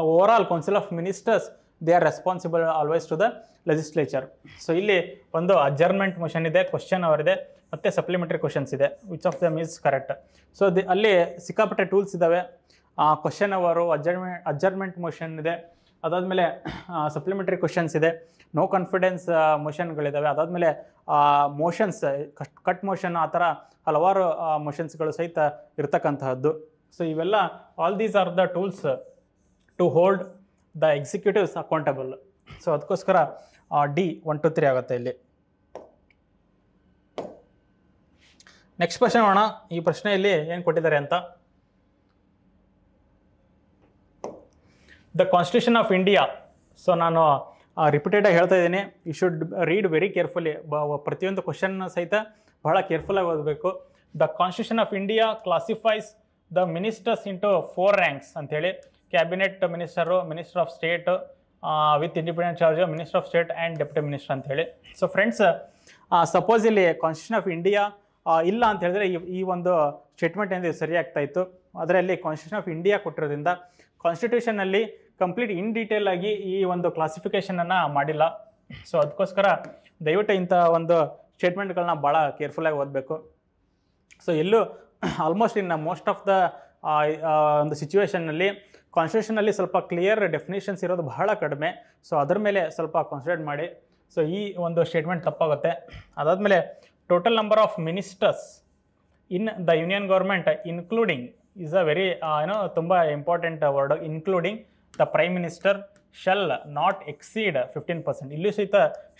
over all council of ministers they are responsible always to the legislature so ಇಲ್ಲಿ ಒಂದು ಅಜರ್ಮೆಂಟ್ ಮೋಷನ್ ಇದೆ ಕ್ವಶನ್ ಅವರಿದೆ ಮತ್ತು ಸಪ್ಲಿಮೆಂಟರಿ ಕ್ವಶನ್ಸ್ ಇದೆ which of them is correct so the ಅಲ್ಲಿ ಸಿಕ್ಕಾಪಟ್ಟೆ ಟೂಲ್ಸ್ ಇದ್ದಾವೆ ಕ್ವಶನ್ ಅವರು ಅಜರ್ಮೆ ಅಜರ್ಮೆಂಟ್ ಮೋಷನ್ ಇದೆ ಅದಾದಮೇಲೆ ಸಪ್ಲಿಮೆಂಟ್ರಿ ಕ್ವಶನ್ಸ್ ಇದೆ ನೋ ಕಾನ್ಫಿಡೆನ್ಸ್ ಮೋಷನ್ಗಳಿದ್ದಾವೆ ಅದಾದಮೇಲೆ ಮೋಷನ್ಸ್ ಕಟ್ ಕಟ್ ಮೋಷನ್ ಆ ಥರ ಹಲವಾರು ಮೋಷನ್ಸ್ಗಳು ಸಹಿತ ಇರ್ತಕ್ಕಂತಹದ್ದು ಸೊ ಇವೆಲ್ಲ all these are the tools to hold the executives accountable so ಅದಕ್ಕೋಸ್ಕರ ಡಿ ಒನ್ ಟು ತ್ರೀ ಆಗುತ್ತೆ ಇಲ್ಲಿ ನೆಕ್ಸ್ಟ್ ಕ್ವಶನ್ ನೋಡೋಣ ಈ ಪ್ರಶ್ನೆಯಲ್ಲಿ ಏನು ಕೊಟ್ಟಿದ್ದಾರೆ ಅಂತ the constitution of India so ನಾನು ರಿಪೀಟೆಡಾಗಿ ಹೇಳ್ತಾ ಇದ್ದೀನಿ you should read very carefully ಬ ಪ್ರತಿಯೊಂದು ಕ್ವಶನ್ ಸಹಿತ ಬಹಳ ಕೇರ್ಫುಲ್ಲಾಗಿ ಓದಬೇಕು the constitution of India classifies the ministers into four ranks ಅಂಥೇಳಿ cabinet minister minister of state with independent charge minister of state and deputy minister ಅಂಥೇಳಿ ಸೊ ಫ್ರೆಂಡ್ಸ್ ಸಪೋಸ್ ಇಲ್ಲಿ constitution of India ಇಲ್ಲ ಅಂತ ಹೇಳಿದ್ರೆ ಈ ಒಂದು ಸ್ಟೇಟ್ಮೆಂಟ್ ಏನಿದೆ ಸರಿಯಾಗ್ತಾ ಇತ್ತು ಅದರಲ್ಲಿ ಕಾನ್ಸ್ಟಿಟ್ಯೂಷನ್ ಆಫ್ ಇಂಡಿಯಾ ಕೊಟ್ಟಿರೋದ್ರಿಂದ ಕಾನ್ಸ್ಟಿಟ್ಯೂಷನಲ್ಲಿ ಕಂಪ್ಲೀಟ್ ಇನ್ ಡೀಟೇಲ್ ಆಗಿ ಈ ಒಂದು ಕ್ಲಾಸಿಫಿಕೇಷನನ್ನು ಮಾಡಿಲ್ಲ ಸೊ ಅದಕ್ಕೋಸ್ಕರ ದಯವಿಟ್ಟು ಇಂಥ ಒಂದು ಸ್ಟೇಟ್ಮೆಂಟ್ಗಳನ್ನ ಭಾಳ ಕೇರ್ಫುಲ್ಲಾಗಿ ಓದಬೇಕು ಸೊ ಎಲ್ಲೂ ಆಲ್ಮೋಸ್ಟ್ ಇನ್ನು ಮೋಸ್ಟ್ ಆಫ್ ದ ಒಂದು ಸಿಚುವೇಷನ್ನಲ್ಲಿ ಕಾನ್ಸ್ಟಿಟ್ಯೂಷನಲ್ಲಿ ಸ್ವಲ್ಪ ಕ್ಲಿಯರ್ ಡೆಫಿನೇಷನ್ಸ್ ಇರೋದು ಬಹಳ ಕಡಿಮೆ ಸೊ ಅದರ ಮೇಲೆ ಸ್ವಲ್ಪ ಕಾನ್ಸಂಟ್ರೇಟ್ ಮಾಡಿ ಸೊ ಈ ಒಂದು ಸ್ಟೇಟ್ಮೆಂಟ್ ತಪ್ಪಾಗುತ್ತೆ ಮೇಲೆ total number of ministers in the union government including is a very ಏನೋ ತುಂಬ important word including the prime minister shall not exceed fifteen percent ಇಲ್ಲೂ ಸಹಿತ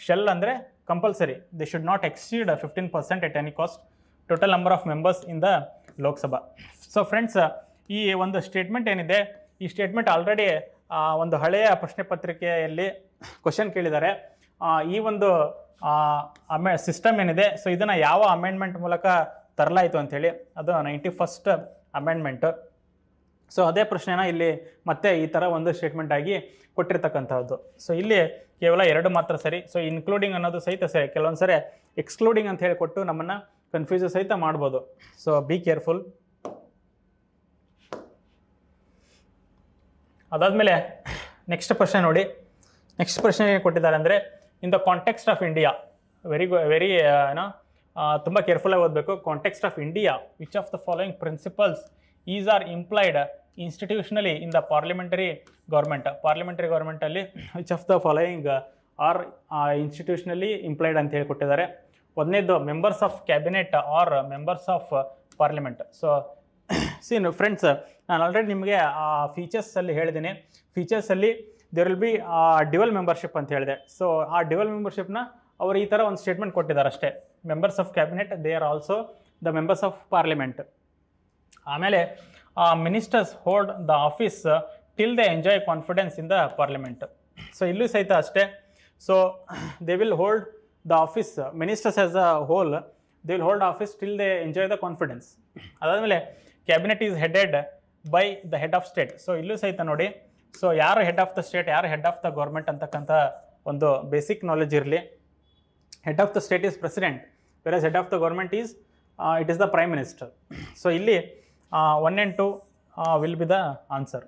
ಶೆಲ್ ಅಂದರೆ compulsory the should not exceed fifteen percent at any cost total number of members in the Lok Sabha so friends ಈ ಒಂದು statement ಏನಿದೆ ಈ statement already ಒಂದು ಹಳೆಯ ಪ್ರಶ್ನೆ ಪತ್ರಿಕೆಯಲ್ಲಿ ಕ್ವಶನ್ ಕೇಳಿದ್ದಾರೆ ಈ ಒಂದು ಅಮೆ ಸಿಸ್ಟಮ್ ಏನಿದೆ ಸೊ ಇದನ್ನು ಯಾವ ಅಮೆಂಡ್ಮೆಂಟ್ ಮೂಲಕ ತರಲಾಯಿತು ಅಂಥೇಳಿ ಅದು ನೈಂಟಿ ಫಸ್ಟ್ ಅಮೆಂಡ್ಮೆಂಟು ಸೊ ಅದೇ ಪ್ರಶ್ನೆನ ಇಲ್ಲಿ ಮತ್ತೆ ಈ ಥರ ಒಂದು ಸ್ಟೇಟ್ಮೆಂಟ್ ಆಗಿ ಕೊಟ್ಟಿರ್ತಕ್ಕಂಥದ್ದು ಸೊ ಇಲ್ಲಿ ಕೇವಲ ಎರಡು ಮಾತ್ರ ಸರಿ ಸೊ ಇನ್ಕ್ಲೂಡಿಂಗ್ ಅನ್ನೋದು ಸಹಿತ ಸರಿ ಕೆಲವೊಂದು ಸರಿ ಎಕ್ಸ್ಕ್ಲೂಡಿಂಗ್ ಅಂತ ಹೇಳಿ ಕೊಟ್ಟು ನಮ್ಮನ್ನು ಕನ್ಫ್ಯೂಸ್ ಸಹಿತ ಮಾಡ್ಬೋದು ಸೊ ಬಿ ಕೇರ್ಫುಲ್ ಅದಾದಮೇಲೆ ನೆಕ್ಸ್ಟ್ ಪ್ರಶ್ನೆ ನೋಡಿ ನೆಕ್ಸ್ಟ್ ಪ್ರಶ್ನೆ ಏನು ಕೊಟ್ಟಿದ್ದಾರೆ ಅಂದರೆ in the context of India very very ಏನೋ ತುಂಬ ಕೇರ್ಫುಲ್ಲಾಗಿ ಓದಬೇಕು context of India which of the following principles is are employed institutionally in the parliamentary government parliamentary ಗೌರ್ಮೆಂಟಲ್ಲಿ which of the following are institutionally employed ಅಂತ ಹೇಳಿಕೊಟ್ಟಿದ್ದಾರೆ ಒಂದನೇದು members of cabinet are members of parliament so ಸೀನು friends ನಾನು already ನಿಮಗೆ ಆ ಫೀಚರ್ಸಲ್ಲಿ ಹೇಳಿದ್ದೀನಿ ಫೀಚರ್ಸಲ್ಲಿ there will be dual membership ಅಂತ ಹೇಳಿದೆ ಸೊ ಆ ಡ್ಯುವಲ್ ಮೆಂಬರ್ಶಿಪ್ನ ಅವರು ಈ ಥರ ಒಂದು ಸ್ಟೇಟ್ಮೆಂಟ್ ಕೊಟ್ಟಿದ್ದಾರೆ ಅಷ್ಟೇ members of cabinet they are also the members of parliament ಆಮೇಲೆ ministers hold the office till they enjoy confidence in the parliament so ಇಲ್ಲೂ ಸಹಿತ ಅಷ್ಟೇ so they will hold the office ministers as a whole they will hold office till they enjoy the confidence ಅದಾದಮೇಲೆ cabinet is headed by the head of state so ಇಲ್ಲೂ ಸಹಿತ ನೋಡಿ so ಯಾರು head of the state ಯಾರು head of the government ಅಂತಕ್ಕಂಥ ಒಂದು basic knowledge ಇರಲಿ head of the state is president versus head of the government is it is the prime minister so ಇಲ್ಲಿ one and two will be the answer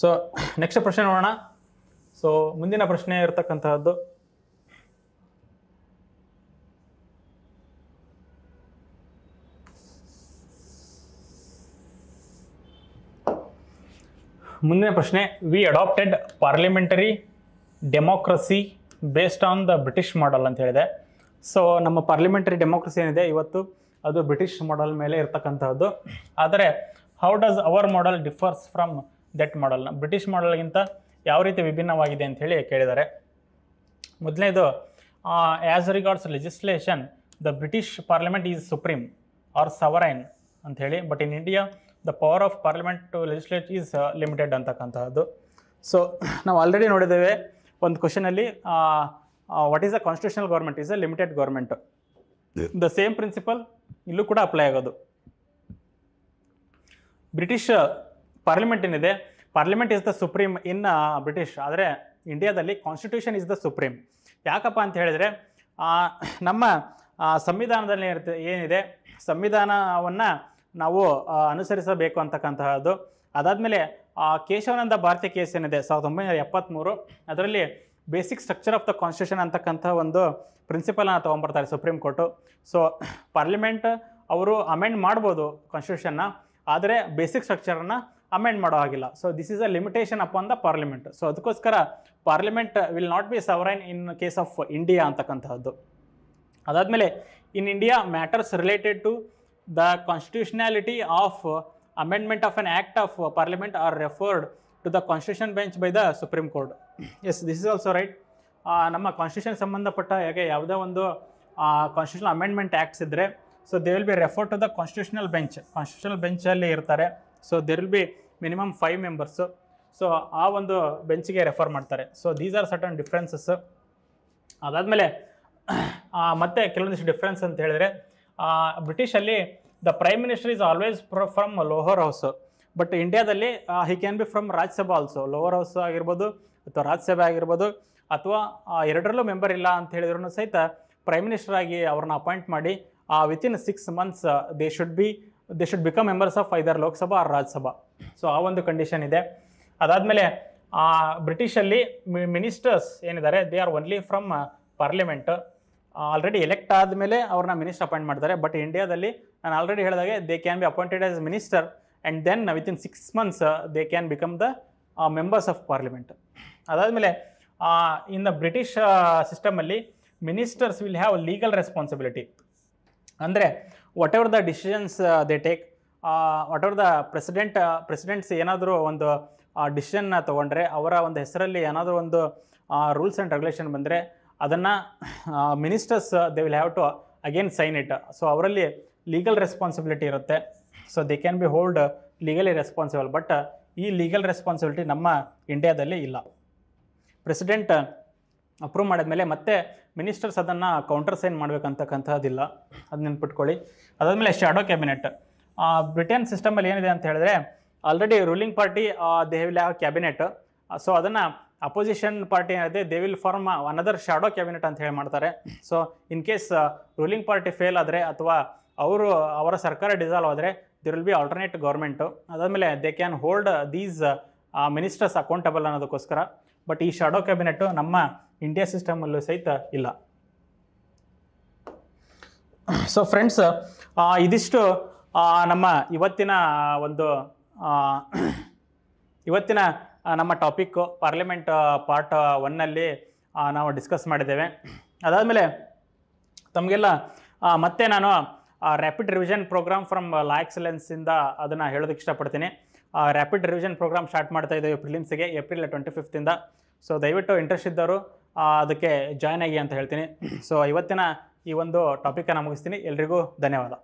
so next ಪ್ರಶ್ನೆ ನೋಡೋಣ so ಮುಂದಿನ ಪ್ರಶ್ನೆ ಇರತಕ್ಕಂತಹದ್ದು ಮುಂದಿನ ಪ್ರಶ್ನೆ we adopted parliamentary democracy based on the British model ಅಂತ ಹೇಳಿದೆ ಸೊ ನಮ್ಮ ಪಾರ್ಲಿಮೆಂಟರಿ ಡೆಮೋಕ್ರಸಿ ಏನಿದೆ ಇವತ್ತು ಅದು ಬ್ರಿಟಿಷ್ ಮಾಡೆಲ್ ಮೇಲೆ ಇರ್ತಕ್ಕಂಥದ್ದು ಆದರೆ how does our model differs from that ಮಾಡೆಲ್ನ ಬ್ರಿಟಿಷ್ ಮಾಡೆಲ್ಗಿಂತ ಯಾವ ರೀತಿ ವಿಭಿನ್ನವಾಗಿದೆ ಅಂಥೇಳಿ ಕೇಳಿದ್ದಾರೆ ಮೊದಲನೇದು as regards legislation the British parliament is supreme or sovereign ಅಂಥೇಳಿ but in India the power of parliament to legislate is limited ಅಂತಕ್ಕಂಥದ್ದು ಸೊ ನಾವು ಆಲ್ರೆಡಿ ನೋಡಿದ್ದೇವೆ ಒಂದು ಕ್ವಶನಲ್ಲಿ what is a constitutional government is a limited government the same principle ಇಲ್ಲೂ ಕೂಡ apply ಆಗೋದು British parliament uh, ಏನಿದೆ parliament is the supreme in British ಆದರೆ ಇಂಡಿಯಾದಲ್ಲಿ ಕಾನ್ಸ್ಟಿಟ್ಯೂಷನ್ ಇಸ್ ದ ಸುಪ್ರೀಂ ಯಾಕಪ್ಪ ಅಂತ ಹೇಳಿದರೆ ನಮ್ಮ ಸಂವಿಧಾನದಲ್ಲಿ ಏನಿರುತ್ತೆ ಏನಿದೆ ಸಂವಿಧಾನವನ್ನು ನಾವು ಅನುಸರಿಸಬೇಕು ಅಂತಕ್ಕಂತಹದ್ದು ಅದಾದಮೇಲೆ ಕೇಶವಾನಂದ ಭಾರತಿ ಕೇಸ್ ಏನಿದೆ ಸಾವಿರದ ಒಂಬೈನೂರ ಎಪ್ಪತ್ತ್ಮೂರು ಅದರಲ್ಲಿ basic structure of the constitution ಅಂತಕ್ಕಂಥ ಒಂದು ಪ್ರಿನ್ಸಿಪಲನ್ನು ತೊಗೊಂಬರ್ತಾರೆ ಸುಪ್ರೀಂ ಕೋರ್ಟು ಸೊ ಪಾರ್ಲಿಮೆಂಟ್ ಅವರು ಅಮೆಂಡ್ ಮಾಡ್ಬೋದು ಕಾನ್ಸ್ಟಿಟ್ಯೂಷನ್ನ ಆದರೆ ಬೇಸಿಕ್ ಸ್ಟ್ರಕ್ಚರನ್ನು ಅಮೆಂಡ್ ಮಾಡೋ ಹಾಗಿಲ್ಲ so this is a limitation up on the parliament so ಅದಕ್ಕೋಸ್ಕರ parliament will not be sovereign in case of India ಅಂತಕ್ಕಂಥದ್ದು ಅದಾದಮೇಲೆ in India matters related to the constitutionality of amendment of an act of parliament are referred to the constitution bench by the supreme court yes this is also right ನಮ್ಮ constitution ಸಂಬಂಧಪಟ್ಟ ಹಾಗೆ ಯಾವುದೇ ಒಂದು constitution amendment acts ಇದ್ದರೆ so they will be refer to the constitutional bench constitutional ಬೆಂಚಲ್ಲಿ ಇರ್ತಾರೆ so there will be minimum five members so ಆ ಒಂದು ಬೆಂಚ್ಗೆ ರೆಫರ್ ಮಾಡ್ತಾರೆ so these are certain differences ಅದಾದಮೇಲೆ ಮತ್ತೆ ಕೆಲವೊಂದಿಷ್ಟು ಡಿಫ್ರೆನ್ಸ್ ಅಂತ ಹೇಳಿದ್ರೆ ಬ್ರಿಟಿಷಲ್ಲಿ the prime minister is always pro from lower house but ಇಂಡಿಯಾದಲ್ಲಿ he can be from Rajya Sabha also lower house ಆಗಿರ್ಬೋದು ಅಥವಾ ರಾಜ್ಯಸಭೆ ಆಗಿರ್ಬೋದು ಅಥವಾ ಎರಡರಲ್ಲೂ ಮೆಂಬರ್ ಇಲ್ಲ ಅಂತ ಹೇಳಿದ್ರು ಸಹಿತ ಪ್ರೈಮ್ ಮಿನಿಸ್ಟರ್ ಆಗಿ ಅವ್ರನ್ನ ಅಪಾಯಿಂಟ್ ಮಾಡಿ ಆ within six months they should be they should become members of either Lok Sabha or Rajya Sabha so ಆ ಒಂದು ಕಂಡೀಷನ್ ಇದೆ ಅದಾದಮೇಲೆ ಬ್ರಿಟಿಷಲ್ಲಿ ಮಿನಿಸ್ಟರ್ಸ್ ಏನಿದ್ದಾರೆ they are only from parliament already elect ಆದಮೇಲೆ ಅವ್ರನ್ನ ಮಿನಿಸ್ಟರ್ ಅಪಾಯಿಂಟ್ ಮಾಡ್ತಾರೆ ಬಟ್ ಇಂಡಿಯಾದಲ್ಲಿ ನಾನು ಆಲ್ರೆಡಿ ಹೇಳಿದಾಗೆ they can be appointed as minister and then within six months they can become the members of parliament ಅದಾದಮೇಲೆ ಇನ್ ದ ಬ್ರಿಟಿಷ್ ಸಿಸ್ಟಮಲ್ಲಿ ministers will have legal responsibility ಅಂದರೆ whatever the decisions they take whatever the president presidents ಏನಾದರೂ ಒಂದು ಡಿಸಿಷನ್ನ ತೊಗೊಂಡ್ರೆ ಅವರ ಒಂದು ಹೆಸರಲ್ಲಿ ಏನಾದರೂ ಒಂದು ರೂಲ್ಸ್ ಆ್ಯಂಡ್ ರೆಗ್ಯುಲೇಷನ್ ಬಂದರೆ ಅದನ್ನು ministers they will have to again sign it so ಅವರಲ್ಲಿ ಲೀಗಲ್ ರೆಸ್ಪಾನ್ಸಿಬಿಲಿಟಿ ಇರುತ್ತೆ so they can be hold legally responsible but ಈ ಲೀಗಲ್ ರೆಸ್ಪಾನ್ಸಿಬಿಲಿಟಿ ನಮ್ಮ ಇಂಡಿಯಾದಲ್ಲಿ ಇಲ್ಲ ಪ್ರೆಸಿಡೆಂಟ್ ಅಪ್ರೂವ್ ಮಾಡಿದ್ಮೇಲೆ ಮತ್ತೆ ಮಿನಿಸ್ಟರ್ಸ್ ಅದನ್ನು ಕೌಂಟರ್ ಸೈನ್ ಮಾಡಬೇಕಂತಕ್ಕಂಥದ್ದಿಲ್ಲ ಅದು ನೆನ್ಪಿಟ್ಕೊಳ್ಳಿ ಅದಾದಮೇಲೆ ಶ್ಯಾಡೋ ಕ್ಯಾಬಿನೆಟ್ ಬ್ರಿಟನ್ ಸಿಸ್ಟಮಲ್ಲಿ ಏನಿದೆ ಅಂತ ಹೇಳಿದ್ರೆ already ruling party they will have cabinet so ಅದನ್ನು ಅಪೋಸಿಷನ್ ಪಾರ್ಟಿ ಏನಿದೆ they will form another shadow cabinet ಅಂತ ಹೇಳಿ ಮಾಡ್ತಾರೆ so in case ruling party fail ಆದರೆ ಅಥವಾ ಅವರು ಅವರ ಸರ್ಕಾರ ಡಿಸಾಲ್ವ್ ಆದರೆ there will be alternate government ಅದಾದಮೇಲೆ they can hold these ministers accountable ಅನ್ನೋದಕ್ಕೋಸ್ಕರ ಬಟ್ ಈ ಶಾಡೋ ಕ್ಯಾಬಿನೆಟ್ಟು ನಮ್ಮ ಇಂಡಿಯಾ ಸಿಸ್ಟಮಲ್ಲೂ ಸಹಿತ ಇಲ್ಲ ಸೊ ಫ್ರೆಂಡ್ಸ್ ಇದಿಷ್ಟು ನಮ್ಮ ಇವತ್ತಿನ ಒಂದು ಇವತ್ತಿನ ನಮ್ಮ ಟಾಪಿಕ್ಕು ಪಾರ್ಲಿಮೆಂಟ್ ಪಾರ್ಟ್ ಒನ್ನಲ್ಲಿ ನಾವು ಡಿಸ್ಕಸ್ ಮಾಡಿದ್ದೇವೆ ಅದಾದಮೇಲೆ ತಮಗೆಲ್ಲ ಮತ್ತೆ ನಾನು ಆ rapid revision program from law ಎಕ್ಸಲೆನ್ಸಿಂದ ಅದನ್ನು ಹೇಳೋದಕ್ಕೆ ಇಷ್ಟಪಡ್ತೀನಿ ಆ ರ್ಯಾಪಿಡ್ ರಿವಿಷನ್ ಪ್ರೋಗ್ರಾಮ್ ಸ್ಟಾರ್ಟ್ ಮಾಡ್ತಾ ಇದ್ದೇವೆ ಪ್ರಿಲಿಮ್ಸ್ಗೆ ಏಪ್ರಿಲ್ ಟ್ವೆಂಟಿ ಫಿಫ್ತಿಂದ ಸೊ ದಯವಿಟ್ಟು ಇಂಟ್ರೆಸ್ಟ್ ಇದ್ದವರು ಅದಕ್ಕೆ ಜಾಯ್ನ್ ಆಗಿ ಅಂತ ಹೇಳ್ತೀನಿ ಸೊ ಇವತ್ತಿನ ಈ ಒಂದು ಟಾಪಿಕನ್ನು ಮುಗಿಸ್ತೀನಿ ಎಲ್ರಿಗೂ ಧನ್ಯವಾದ